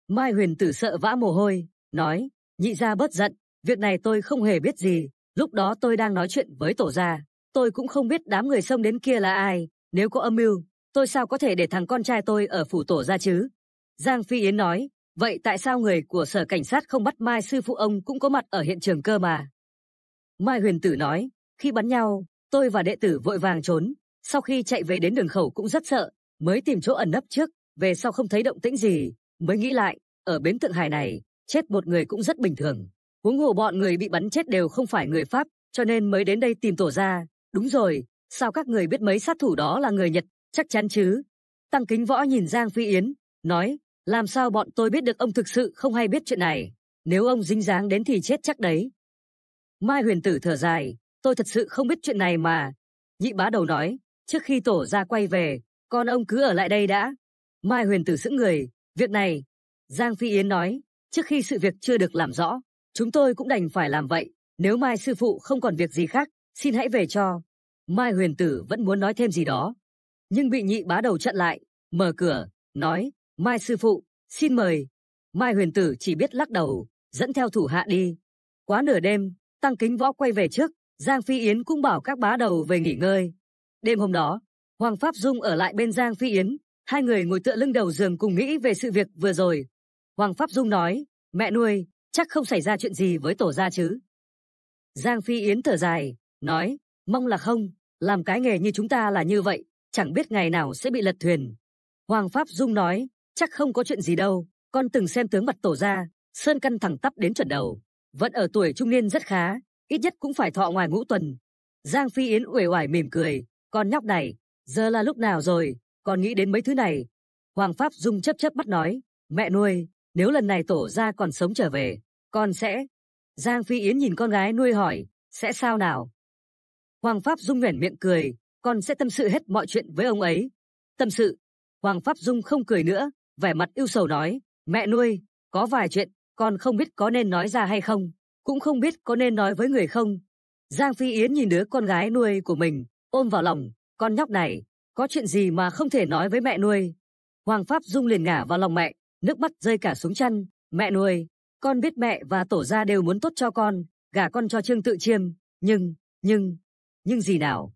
Mai huyền tử sợ vã mồ hôi, nói, nhị gia bớt giận, việc này tôi không hề biết gì. Lúc đó tôi đang nói chuyện với tổ gia, tôi cũng không biết đám người xông đến kia là ai. Nếu có âm mưu, tôi sao có thể để thằng con trai tôi ở phủ tổ gia chứ? Giang Phi Yến nói, Vậy tại sao người của sở cảnh sát không bắt Mai sư phụ ông cũng có mặt ở hiện trường cơ mà? Mai huyền tử nói, khi bắn nhau, tôi và đệ tử vội vàng trốn, sau khi chạy về đến đường khẩu cũng rất sợ, mới tìm chỗ ẩn nấp trước, về sau không thấy động tĩnh gì, mới nghĩ lại, ở bến Thượng Hải này, chết một người cũng rất bình thường. Huống hồ bọn người bị bắn chết đều không phải người Pháp, cho nên mới đến đây tìm tổ ra. Đúng rồi, sao các người biết mấy sát thủ đó là người Nhật, chắc chắn chứ? Tăng kính võ nhìn Giang Phi Yến, nói, làm sao bọn tôi biết được ông thực sự không hay biết chuyện này? Nếu ông dính dáng đến thì chết chắc đấy. Mai huyền tử thở dài, tôi thật sự không biết chuyện này mà. Nhị bá đầu nói, trước khi tổ ra quay về, con ông cứ ở lại đây đã. Mai huyền tử sững người, việc này. Giang Phi Yến nói, trước khi sự việc chưa được làm rõ, chúng tôi cũng đành phải làm vậy. Nếu mai sư phụ không còn việc gì khác, xin hãy về cho. Mai huyền tử vẫn muốn nói thêm gì đó, nhưng bị nhị bá đầu chặn lại, mở cửa, nói, Mai sư phụ, xin mời. Mai huyền tử chỉ biết lắc đầu, dẫn theo thủ hạ đi. Quá nửa đêm, tăng kính võ quay về trước, Giang Phi Yến cũng bảo các bá đầu về nghỉ ngơi. Đêm hôm đó, Hoàng Pháp Dung ở lại bên Giang Phi Yến, hai người ngồi tựa lưng đầu giường cùng nghĩ về sự việc vừa rồi. Hoàng Pháp Dung nói, mẹ nuôi, chắc không xảy ra chuyện gì với tổ gia chứ. Giang Phi Yến thở dài, nói, mong là không, làm cái nghề như chúng ta là như vậy, chẳng biết ngày nào sẽ bị lật thuyền. Hoàng Pháp Dung nói, chắc không có chuyện gì đâu. Con từng xem tướng mặt tổ ra, Sơn Căn thẳng tắp đến chuẩn đầu. Vẫn ở tuổi trung niên rất khá, ít nhất cũng phải thọ ngoài ngũ tuần. Giang Phi Yến uể oải mỉm cười, con nhóc này, giờ là lúc nào rồi, con nghĩ đến mấy thứ này. Hoàng Pháp Dung chấp chấp mắt nói, mẹ nuôi, nếu lần này tổ ra còn sống trở về, con sẽ... Giang Phi Yến nhìn con gái nuôi hỏi, sẽ sao nào? Hoàng Pháp Dung nhoẻn miệng cười, con sẽ tâm sự hết mọi chuyện với ông ấy. Tâm sự. Hoàng Pháp Dung không cười nữa, vẻ mặt ưu sầu nói, mẹ nuôi, có vài chuyện, con không biết có nên nói ra hay không, cũng không biết có nên nói với người không. Giang Phi Yến nhìn đứa con gái nuôi của mình, ôm vào lòng, con nhóc này, có chuyện gì mà không thể nói với mẹ nuôi. Hoàng Pháp Dung liền ngả vào lòng mẹ, nước mắt rơi cả xuống chăn, mẹ nuôi, con biết mẹ và tổ gia đều muốn tốt cho con, gả con cho Trương Tự Chiêm, nhưng, nhưng, nhưng gì nào?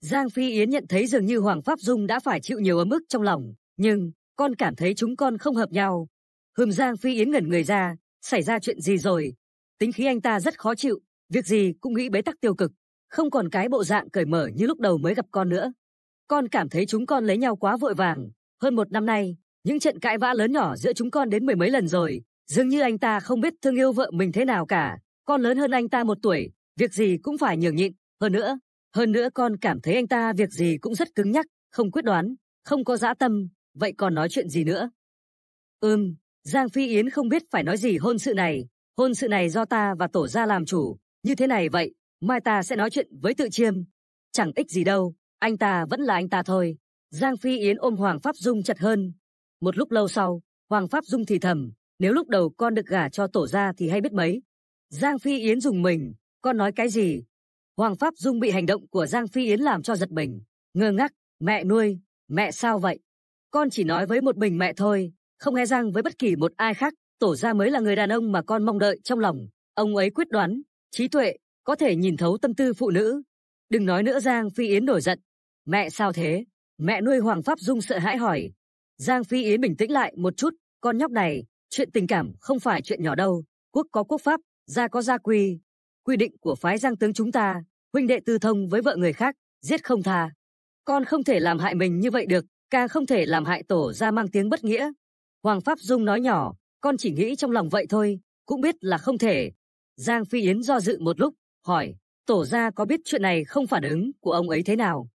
Giang Phi Yến nhận thấy dường như Hoàng Pháp Dung đã phải chịu nhiều ấm ức trong lòng, nhưng, con cảm thấy chúng con không hợp nhau. Hừm Giang Phi Yến ngẩn người ra, xảy ra chuyện gì rồi? Tính khí anh ta rất khó chịu, việc gì cũng nghĩ bế tắc tiêu cực, không còn cái bộ dạng cởi mở như lúc đầu mới gặp con nữa. Con cảm thấy chúng con lấy nhau quá vội vàng. Hơn một năm nay, những trận cãi vã lớn nhỏ giữa chúng con đến mười mấy lần rồi. Dường như anh ta không biết thương yêu vợ mình thế nào cả. Con lớn hơn anh ta một tuổi, việc gì cũng phải nhường nhịn. Hơn nữa, hơn nữa con cảm thấy anh ta việc gì cũng rất cứng nhắc, không quyết đoán, không có dã tâm, vậy còn nói chuyện gì nữa? Ừm, Giang Phi Yến không biết phải nói gì hôn sự này. Hôn sự này do ta và tổ gia làm chủ. Như thế này vậy, mai ta sẽ nói chuyện với tự chiêm. Chẳng ích gì đâu, anh ta vẫn là anh ta thôi. Giang Phi Yến ôm Hoàng Pháp Dung chặt hơn. Một lúc lâu sau, Hoàng Pháp Dung thì thầm, nếu lúc đầu con được gả cho tổ gia thì hay biết mấy. Giang Phi Yến dùng mình, con nói cái gì? Hoàng Pháp Dung bị hành động của Giang Phi Yến làm cho giật mình. Ngơ ngác, mẹ nuôi, mẹ sao vậy? Con chỉ nói với một mình mẹ thôi, không nghe rằng với bất kỳ một ai khác, tổ gia mới là người đàn ông mà con mong đợi trong lòng. Ông ấy quyết đoán, trí tuệ, có thể nhìn thấu tâm tư phụ nữ. Đừng nói nữa Giang Phi Yến nổi giận. Mẹ sao thế? Mẹ nuôi Hoàng Pháp Dung sợ hãi hỏi. Giang Phi Yến bình tĩnh lại một chút, con nhóc này, chuyện tình cảm không phải chuyện nhỏ đâu. Quốc có quốc pháp, gia có gia quy. Quy định của phái Giang tướng chúng ta, huynh đệ tư thông với vợ người khác, giết không tha. Con không thể làm hại mình như vậy được, Ca không thể làm hại tổ ra mang tiếng bất nghĩa. Hoàng Pháp Dung nói nhỏ, con chỉ nghĩ trong lòng vậy thôi, cũng biết là không thể. Giang Phi Yến do dự một lúc, hỏi, tổ ra có biết chuyện này không phản ứng của ông ấy thế nào?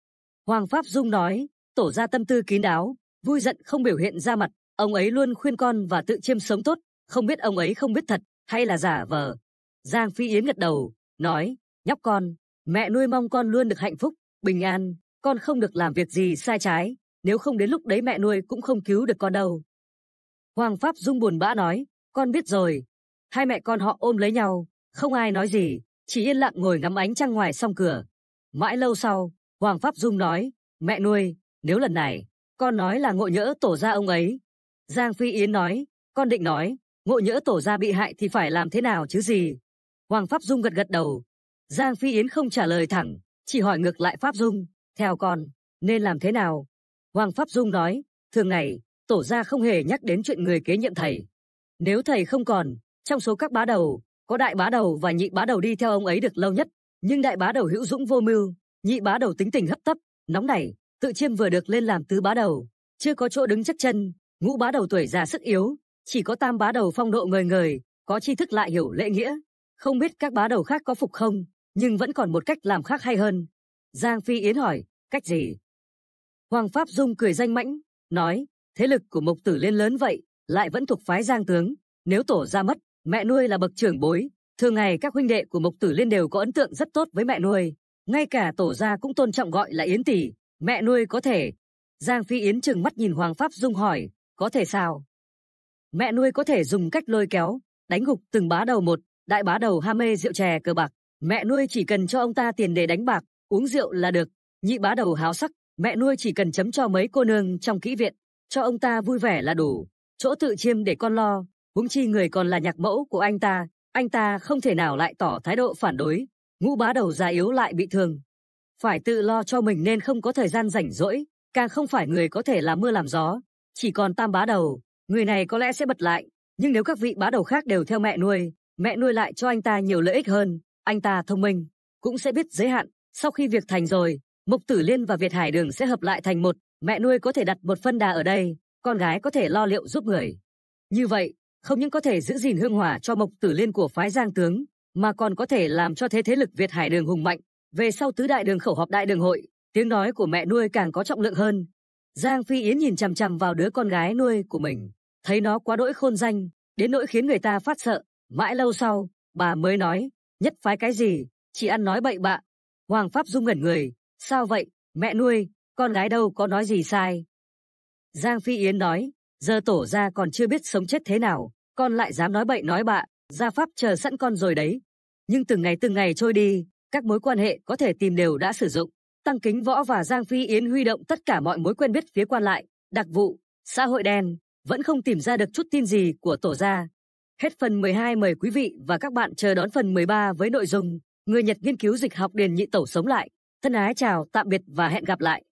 Hoàng Pháp Dung nói, tổ ra tâm tư kín đáo, vui giận không biểu hiện ra mặt, ông ấy luôn khuyên con và tự chiêm sống tốt, không biết ông ấy không biết thật hay là giả vờ. Giang Phi Yến gật đầu, nói, nhóc con, mẹ nuôi mong con luôn được hạnh phúc, bình an, con không được làm việc gì sai trái, nếu không đến lúc đấy mẹ nuôi cũng không cứu được con đâu. Hoàng Pháp Dung buồn bã nói, con biết rồi. Hai mẹ con họ ôm lấy nhau, không ai nói gì, chỉ yên lặng ngồi ngắm ánh trăng ngoài song cửa. Mãi lâu sau, Hoàng Pháp Dung nói, mẹ nuôi, nếu lần này, con nói là ngộ nhỡ tổ ra ông ấy. Giang Phi Yến nói, con định nói, ngộ nhỡ tổ ra bị hại thì phải làm thế nào chứ gì. Hoàng Pháp Dung gật gật đầu. Giang Phi Yến không trả lời thẳng, chỉ hỏi ngược lại Pháp Dung, theo con, nên làm thế nào? Hoàng Pháp Dung nói, thường ngày, tổ gia không hề nhắc đến chuyện người kế nhiệm thầy. Nếu thầy không còn, trong số các bá đầu, có đại bá đầu và nhị bá đầu đi theo ông ấy được lâu nhất, nhưng đại bá đầu hữu dũng vô mưu, nhị bá đầu tính tình hấp tấp, nóng nảy, tự chiêm vừa được lên làm tứ bá đầu, chưa có chỗ đứng chắc chân, ngũ bá đầu tuổi già sức yếu, chỉ có tam bá đầu phong độ người người, có tri thức lại hiểu lễ nghĩa. Không biết các bá đầu khác có phục không, nhưng vẫn còn một cách làm khác hay hơn. Giang Phi Yến hỏi, cách gì? Hoàng Pháp Dung cười danh mãnh, nói, thế lực của Mộc Tử lên lớn vậy, lại vẫn thuộc phái Giang Tướng. Nếu tổ ra mất, mẹ nuôi là bậc trưởng bối. Thường ngày các huynh đệ của Mộc Tử Liên đều có ấn tượng rất tốt với mẹ nuôi. Ngay cả tổ gia cũng tôn trọng gọi là Yến Tỷ, mẹ nuôi có thể. Giang Phi Yến chừng mắt nhìn Hoàng Pháp Dung hỏi, có thể sao? Mẹ nuôi có thể dùng cách lôi kéo, đánh gục từng bá đầu một, đại bá đầu ham mê rượu chè cờ bạc. Mẹ nuôi chỉ cần cho ông ta tiền để đánh bạc, uống rượu là được. Nhị bá đầu háo sắc, Mẹ nuôi chỉ cần chấm cho mấy cô nương trong kỹ viện, cho ông ta vui vẻ là đủ, chỗ tự chiêm để con lo, huống chi người còn là nhạc mẫu của anh ta, anh ta không thể nào lại tỏ thái độ phản đối, ngũ bá đầu già yếu lại bị thương. Phải tự lo cho mình nên không có thời gian rảnh rỗi, càng không phải người có thể làm mưa làm gió, chỉ còn tam bá đầu, người này có lẽ sẽ bật lại, nhưng nếu các vị bá đầu khác đều theo mẹ nuôi, mẹ nuôi lại cho anh ta nhiều lợi ích hơn, anh ta thông minh, cũng sẽ biết giới hạn, sau khi việc thành rồi, Mục Tử Liên và Việt Hải Đường sẽ hợp lại thành một, mẹ nuôi có thể đặt một phân đà ở đây, con gái có thể lo liệu giúp người. Như vậy, không những có thể giữ gìn hương hỏa cho Mộc Tử Liên của phái Giang tướng, mà còn có thể làm cho thế thế lực Việt Hải Đường hùng mạnh. Về sau tứ đại đường khẩu họp đại đường hội, tiếng nói của mẹ nuôi càng có trọng lượng hơn. Giang Phi Yến nhìn chằm chằm vào đứa con gái nuôi của mình, thấy nó quá đỗi khôn danh, đến nỗi khiến người ta phát sợ. Mãi lâu sau, bà mới nói, nhất phái cái gì, chỉ ăn nói bậy bạ. Hoàng Pháp Dung ngẩn người, Sao vậy, mẹ nuôi, con gái đâu có nói gì sai. Giang Phi Yến nói, giờ tổ ra còn chưa biết sống chết thế nào, con lại dám nói bậy nói bạ, gia pháp chờ sẵn con rồi đấy. Nhưng từng ngày từng ngày trôi đi, các mối quan hệ có thể tìm đều đã sử dụng. Tăng Kính Võ và Giang Phi Yến huy động tất cả mọi mối quen biết phía quan lại, đặc vụ, xã hội đen, vẫn không tìm ra được chút tin gì của tổ gia. Hết phần 12 mời quý vị và các bạn chờ đón phần 13 với nội dung Người Nhật nghiên cứu dịch học điền nhị tổ sống lại. Thân ái chào, tạm biệt và hẹn gặp lại.